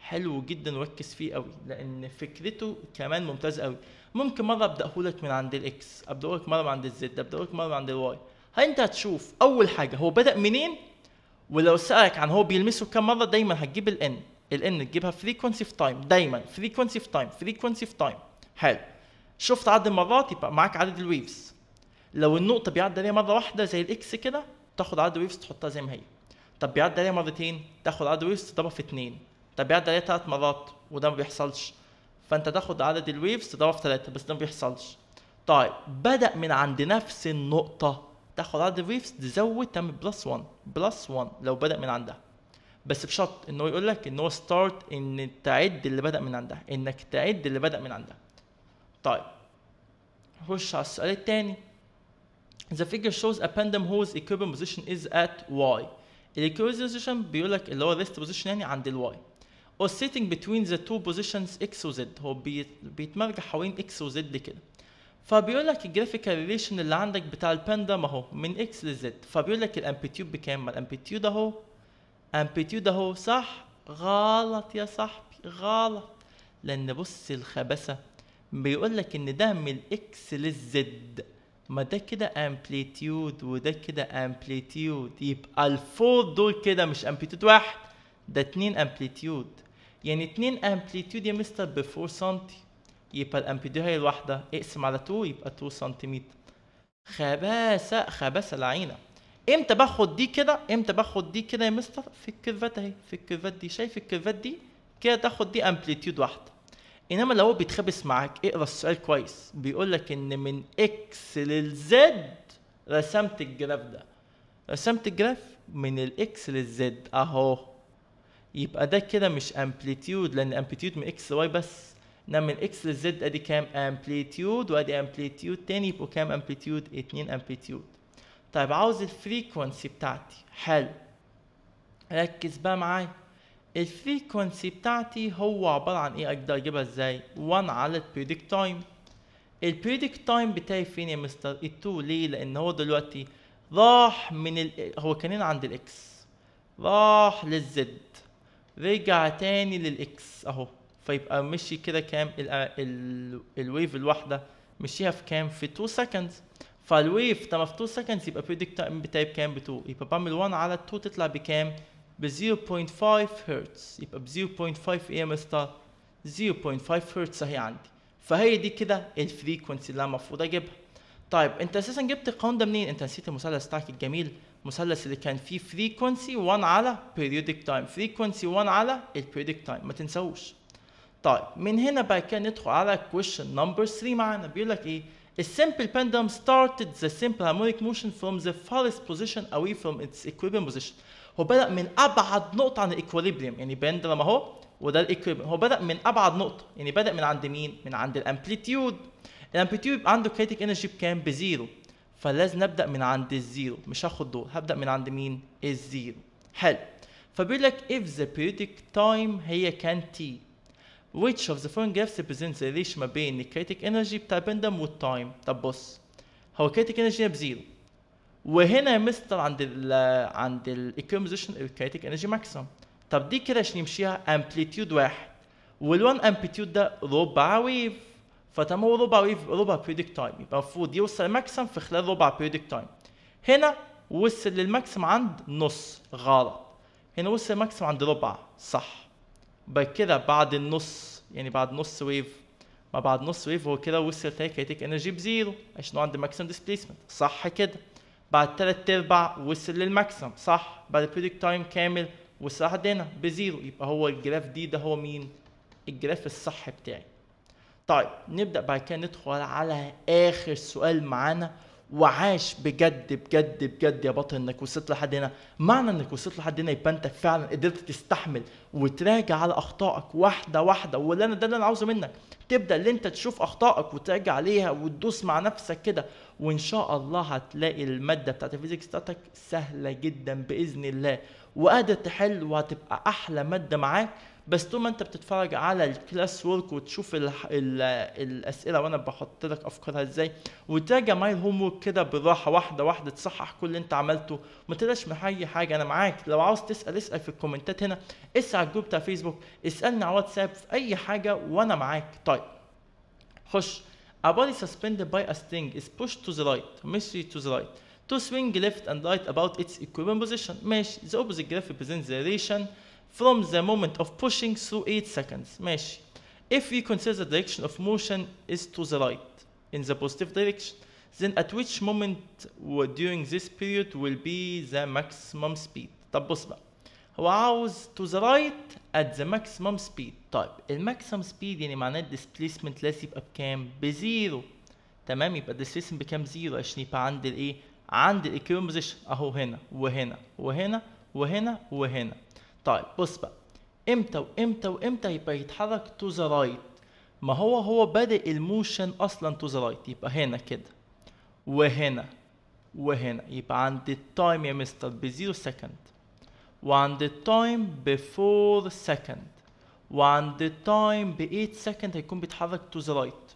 حلو جدا وركز فيه قوي لان فكرته كمان ممتاز قوي ممكن مره ابداه لك من عند الاكس ابداه لك مره من عند الزد ابداه لك مره من عند الواي انت هتشوف اول حاجه هو بدا منين ولو سالك عن هو بيلمسه كام مره دايما هتجيب الان الان تجيبها فريكونسي في تايم دايما فريكونسي في تايم فريكونسي في تايم حلو شفت عدد المرات يبقى معاك عدد الويفز لو النقطه بيعدي عليها مره واحده زي الاكس كده تاخد عدد الويفز تحطها زي ما هي طب بيعدي عليها مرتين تاخد عدد الويفز تضربها في اتنين طب بيعدي عليها ثلاث مرات وده ما بيحصلش فانت تاخد عدد الويفز تضربها في ثلاثه بس ده ما بيحصلش طيب بدا من عند نفس النقطه تاخد عدد الويفز تزود تعمل بلس 1 بلس 1 لو بدا من عندها بس بشرط ان هو يقول لك ان هو ستارت ان تعد اللي بدا من عندها انك تعد اللي بدا من عندها طيب نخش على السؤال الثاني The figure shows a pendulum whose equilibrium position is at y. الايكويبريم position بيقول لك اللي هو rest position يعني عند الواي. Oscillating between the two positions x و z هو بيتمرجح حوالين x و z كده. فبيقول لك الجرافيكال ريليشن اللي عندك بتاع الباندم اهو من x لز فبيقول لك الامبليتيود بكام؟ ما الامبليتيود اهو امبليتيود اهو صح غلط يا صاحبي غلط لان بص الخباثه بيقول لك ان ده من الاكس للزد ما ده كده امبليتيود وده كده امبليتيود يبقى الفور دول كده مش امبليتيود واحد ده اتنين امبليتيود يعني اتنين امبليتيود يا مستر ب 4 سم يبقى الامبليتيود هي الواحده اقسم على 2 يبقى 2 سم خباثه خباثه العينه امتى باخد دي كده امتى باخد دي كده يا مستر في الكيرفات اهي في الكيرفات دي شايف الكيرفات دي كده تاخد دي امبليتيود واحده انما لو بيتخبس معاك اقرا السؤال كويس بيقول لك ان من اكس للزد رسمت الجراف ده رسمت الجراف من الاكس للزد اهو يبقى ده كده مش امبليتيود لان امبليتيود من اكس واي بس انما من اكس للزد ادي كام امبليتيود وادي امبليتيود تاني يبقوا كام امبليتيود اتنين امبليتيود طيب عاوز الفريكونسي بتاعتي حلو ركز بقى معايا الفريكونسي بتاعتي هو عبارة عن ايه اقدر اجيبها ازاي 1 على البريدكت تايم البريدكت تايم بتاعي فين يا مستر التو ليه لان هو دلوقتي راح من ال... هو كان هنا عند الاكس راح للزد رجع تاني للاكس اهو فيبقى مشي كده كام ال... ال... الويف الواحده مشيها في كام في 2 سكندز فالويف طب في 2 سكندز يبقى بريدكت تايم بتاعي بكام ب 2 يبقى بعمل 1 على 2 تطلع بكام ب 0.5 هرتز يبقى ب 0.5 ايه يا مستر 0.5 هرتز اهي عندي فهي دي كده الفريكونسي اللي انا المفروض اجيبها طيب انت اساسا جبت القانون ده منين انت نسيت المثلث بتاعك الجميل المثلث اللي كان فيه فريكونسي 1 على بيريودك تايم فريكونسي 1 على البيريودك تايم ما تنسوش طيب من هنا بقى كده ندخل على كويشن نمبر 3 معانا بيقول لك ايه A simple pendulum started the simple harmonic motion from the farthest position away from its equilibrium position هو بدا من ابعد نقطه عن الايكوليبريم يعني لما اهو وده الايكوليبريم هو بدا من ابعد نقطه يعني بدا من عند مين من عند الامبليتيود الامبليتيود عنده كريتيك انرجي بكام بزيرو فلازم ابدا من عند الزيرو مش هاخد دول هبدا من عند مين الزيرو حلو فبيقول لك if the periodic time هي كان t which of the following graphs represents the relation ما بين الكريتيك انرجي بتاع بندم والتايم طب بص هو الكريتيك انرجي بزيرو وهنا مستر عند ال عند الاكومبوزيشن الكايتيك انرجي ماكسيمم طب دي كده عشان يمشيها امبليتيود واحد وال1 امبليتيود ده ربع ويف فطب هو ربع ويف ربع بيريودك تايم يبقى المفروض يوصل ماكسيمم في خلال ربع بيريودك تايم هنا وصل للماكسيمم عند نص غلط هنا وصل الماكسيم عند ربع صح بعد كده بعد النص يعني بعد نص ويف ما بعد نص ويف هو كده وصل تاني كايتيك انرجي بزيرو عشان هو عند ماكسيمم ديسبيسمنت صح كده بعد ثلاث ارباع وصل للماكسيمم صح بعد بريدكت تايم كامل وصل عندنا بزيرو يبقى هو الجراف دي ده هو مين الجراف الصح بتاعي طيب نبدا بعد كده ندخل على اخر سؤال معانا وعاش بجد بجد بجد يا بطل انك وصلت لحد هنا معنى انك وصلت لحد هنا يبقى انت فعلا قدرت تستحمل وتراجع على اخطائك واحده واحده واللي انا ده اللي انا عاوزه منك تبدا ان انت تشوف اخطائك وتراجع عليها وتدوس مع نفسك كده وان شاء الله هتلاقي الماده بتاعت الفيزيكس بتاعتك سهله جدا باذن الله وقادر تحل وهتبقى احلى ماده معاك بس طول ما انت بتتفرج على الكلاس وورك وتشوف الـ الـ الاسئله وانا بحط لك افكارها ازاي وتراجع معايا الهوم ورك كده بالراحه واحده واحده تصحح كل اللي انت عملته ما تقلقش من اي حاجه انا معاك لو عاوز تسال اسال في الكومنتات هنا اسال على الجروب بتاع فيسبوك اسالني على واتساب في اي حاجه وانا معاك طيب خش A body suspended by a string is pushed to the right, ماشي to the right, to swing left and right about its equivalent position. Mesh, the opposite graph represents the relation from the moment of pushing through 8 seconds. Mesh, If we consider the direction of motion is to the right, in the positive direction, then at which moment during this period will be the maximum speed? طب هو عاوز تو ذا رايت ات ذا ماكسيمم سبيد طيب الماكسيمم سبيد يعني معناه الديسبيسمنت لازم يبقى بكام بزيرو تمام يبقى الديسبيسمنت بكام زيرو عشان يبقى عند الايه عند الايكويرم بوزيشن اهو هنا وهنا وهنا وهنا وهنا طيب بص بقى امتى وامتى وامتى يبقى يتحرك تو ذا رايت ما هو هو بادئ الموشن اصلا تو ذا رايت يبقى هنا كده وهنا وهنا يبقى عند التايم يا مستر بزيرو سكند وعند التايم بفور سكند وعند time ب 8 second هيكون بيتحرك to the right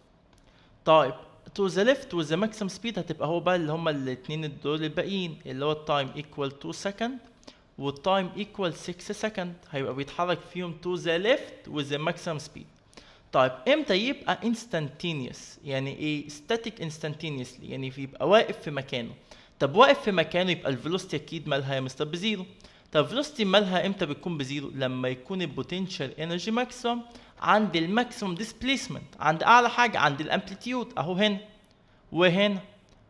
طيب to the left with the maximum speed هتبقى هو بقى اللي هما الاثنين دول الباقيين اللي هو التايم ايكوال 2 سكند والتايم ايكوال 6 سكند هيبقى بيتحرك فيهم تو ذا ليفت وذا ماكسيم سبيد طيب امتى يبقى instantaneous يعني ايه static instantaneously يعني بيبقى واقف في مكانه طب واقف في مكانه يبقى الفيلوسيتي اكيد مالها يا مستر بزيرو طب فيلوسيتي مالها امتى بتكون بزيرو لما يكون البوتنشال انرجي ماكسيمم عند الماكسيمم ديسبيسمنت عند اعلى حاجه عند الامبليتيود اهو هنا وهنا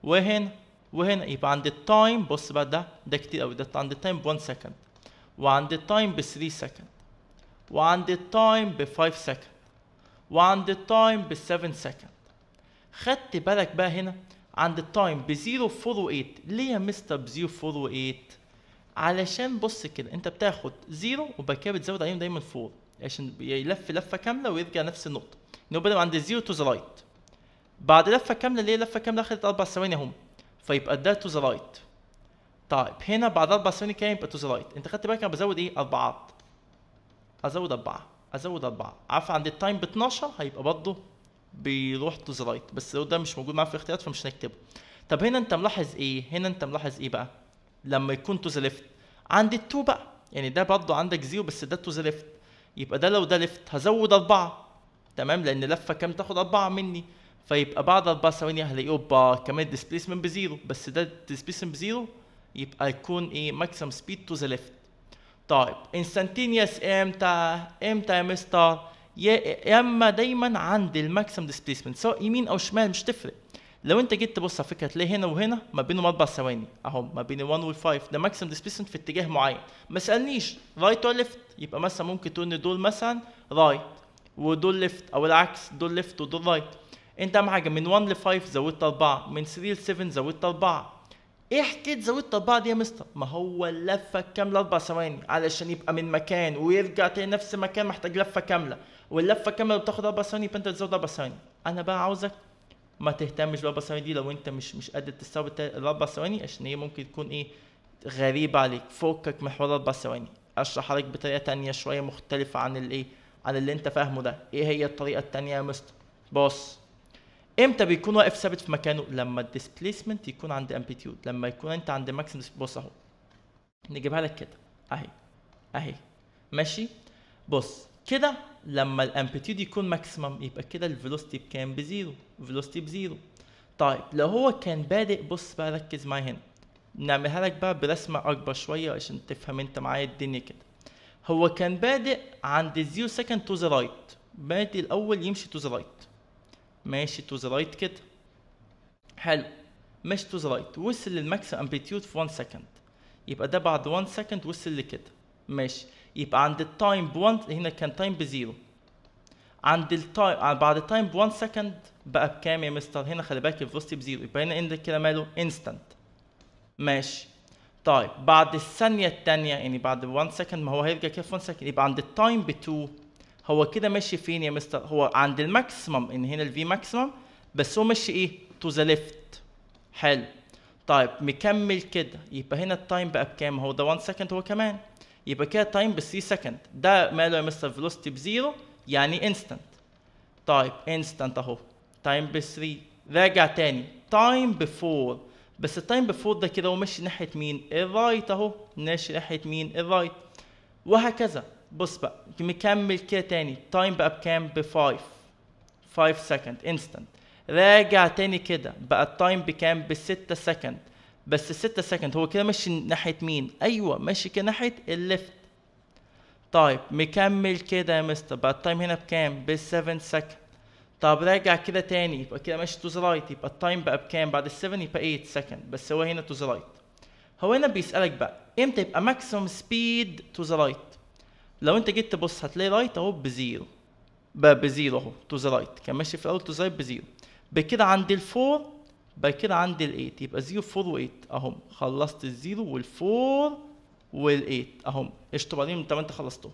وهنا وهنا يبقى عند التايم بص بقى ده ده كتير قوي ده عند التايم ب 1 سكند وعند التايم ب 3 سكند وعند التايم ب 5 سكند وعند التايم ب 7 سكند خدت بالك بقى هنا عند التايم ب 0408 ليه يا مستر ب 0408 علشان بص كده انت بتاخد زيرو وبعد كده بتزود عليهم دايما فور عشان يلف لفه كامله ويرجع نفس النقطه ان هو بدأ عند الزيرو تو ذا رايت بعد لفه كامله اللي هي لفه كامله اخذت اربع ثواني اهم فيبقى ده تو ذا رايت طيب هنا بعد اربع ثواني كام يبقى تو ذا رايت انت خدت بالك انا بزود ايه اربعات ازود اربعه ازود اربعه عارف عند التايم ب 12 هيبقى برضه بيروح تو ذا رايت بس لو ده مش موجود معاه في الاختيارات فمش هنكتبه طب هنا انت ملاحظ ايه هنا انت ملاحظ ايه بقى لما يكون تو ذا ليفت عندي التو بقى يعني ده برضه عندك زيرو بس ده تو ذا ليفت يبقى ده لو ده ليفت هزود أربعة تمام لأن لفة كام تاخد أربعة مني فيبقى بعد أربع ثواني هلاقي أوبا كمان ديسبيسمنت بزيرو بس ده ديسبيسمنت بزيرو يبقى يكون إيه ماكسيم سبيد تو ذا ليفت طيب انستنتينيوس امتى امتى يا مستر يا اما دايما عند الماكسيم ديسبيسمنت سواء يمين او شمال مش تفرق لو انت جيت تبص على فكره تلاقي هنا وهنا ما بينهم اربع ثواني اهو ما بين 1 وال 5 ده ماكسيم ديسبيسمنت في اتجاه معين ما سالنيش رايت ولا ليفت يبقى مثلا ممكن تقول ان دول مثلا رايت ودول ليفت او العكس دول ليفت ودول رايت انت اهم حاجه من 1 ل 5 زودت 4 من 3 ل 7 زودت 4 ايه حكايه زودت 4 دي يا مستر ما هو اللفه الكامله اربع ثواني علشان يبقى من مكان ويرجع تاني نفس المكان محتاج لفه كامله واللفه كامله بتاخد اربع ثواني يبقى انت تزود اربع ثواني انا بقى عاوزك ما تهتمش بالاربع ثواني دي لو انت مش مش قادر تستوعب الاربع ثواني عشان هي ممكن تكون ايه غريبه عليك فكك محور الاربع ثواني اشرح لك بطريقه تانية شويه مختلفه عن الايه عن اللي انت فاهمه ده ايه هي الطريقه التانية يا مستر بص امتى بيكون واقف ثابت في مكانه لما الديسبيسمنت يكون عند امبليتيود لما يكون انت عند ماكسيمم بص اهو نجيبها لك كده اهي اهي ماشي بص كده لما الامبليتيود يكون ماكسيمم يبقى كده الفيلوسيتي بكام بزيرو فيلوستي بزيرو طيب لو هو كان بادئ بص بقى ركز معايا هنا نعملها لك بقى برسمة أكبر شوية عشان تفهم أنت معايا الدنيا كده هو كان بادئ عند الزيرو سكند تو ذا رايت بادئ الأول يمشي تو ذا رايت ماشي تو ذا رايت كده حلو ماشي تو ذا رايت وصل للماكس امبليتيود في 1 سكند يبقى ده بعد 1 سكند وصل لكده ماشي يبقى عند التايم ب 1 هنا كان تايم بزيرو عند التايم بعد التايم ب 1 سكند بقى بكام يا مستر هنا خلي بالك الفيلوسيتي بزيرو يبقى هنا اندك كده ماله انستنت ماشي طيب بعد الثانيه الثانيه يعني بعد 1 سكند ما هو هيرجع كده في 1 سكند يبقى عند التايم ب 2 هو كده ماشي فين يا مستر هو عند الماكسيمم ان يعني هنا الفي ماكسيمم بس هو ماشي ايه تو ذا ليفت حلو طيب مكمل كده يبقى هنا التايم بقى بكام هو ده 1 سكند هو كمان يبقى كده تايم ب 3 سكند ده ماله يا مستر فيلوسيتي بزيرو يعني instant طيب instant اهو time ب 3 راجع تاني time before بس التايم بفور ده كده ومشي ناحيه مين الرايت اهو ماشي ناحيه مين الرايت وهكذا بص بقى مكمل كده تاني تايم بقى بكام ب 5 5 سكند انستنت راجع تاني كده بقى التايم بكام ب 6 سكند بس 6 سكند هو كده ماشي ناحيه مين ايوه ماشي كده ناحيه الليفت طيب مكمل كده يا مستر بقى التايم هنا بكام بال 7 سكند طب راجع كده تاني يبقى كده ماشي تو ذا رايت يبقى التايم بقى بكام بعد ال 7 يبقى 8 سكند بس هو هنا تو ذا رايت هو هنا بيسالك بقى امتى يبقى ماكسيمم سبيد تو ذا رايت لو انت جيت تبص هتلاقي رايت اهو بزيرو بقى بزيرو اهو تو ذا رايت كان ماشي في الاول تو ذا رايت بزيرو بكده عندي الفور بقى كده عندي ال 8 يبقى 0 4 و 8 اهم خلصت الزيرو وال 4 وال8 اهم اشطبانين طب انت خلصته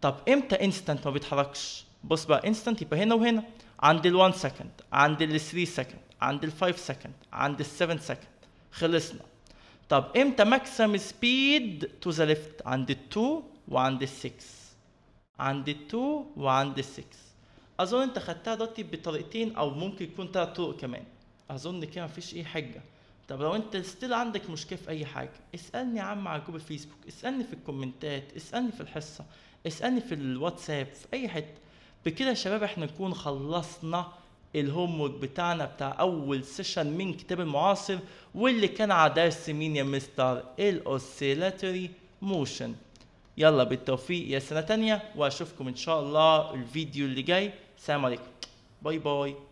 طب امتى انستنت ما بيتحركش بص بقى انستنت يبقى هنا وهنا عند ال1 سكند عند ال3 سكند عند ال5 سكند عند ال7 سكند خلصنا طب امتى ماكسيم سبيد تو ذا ليفت عند ال2 وعند ال6 عند ال2 وعند ال6 اظن انت خدتها دلوقتي بطريقتين او ممكن يكون ثلاث طرق كمان اظن كده مفيش اي حجه طب لو انت ستيل عندك مشكله في اي حاجه اسالني يا عم على جروب الفيسبوك اسالني في الكومنتات اسالني في الحصه اسالني في الواتساب في اي حته بكده يا شباب احنا نكون خلصنا الهوم ورك بتاعنا بتاع اول سيشن من كتاب المعاصر واللي كان على درس مين يا مستر الاوسيلاتوري موشن يلا بالتوفيق يا سنه تانية واشوفكم ان شاء الله الفيديو اللي جاي سلام عليكم باي باي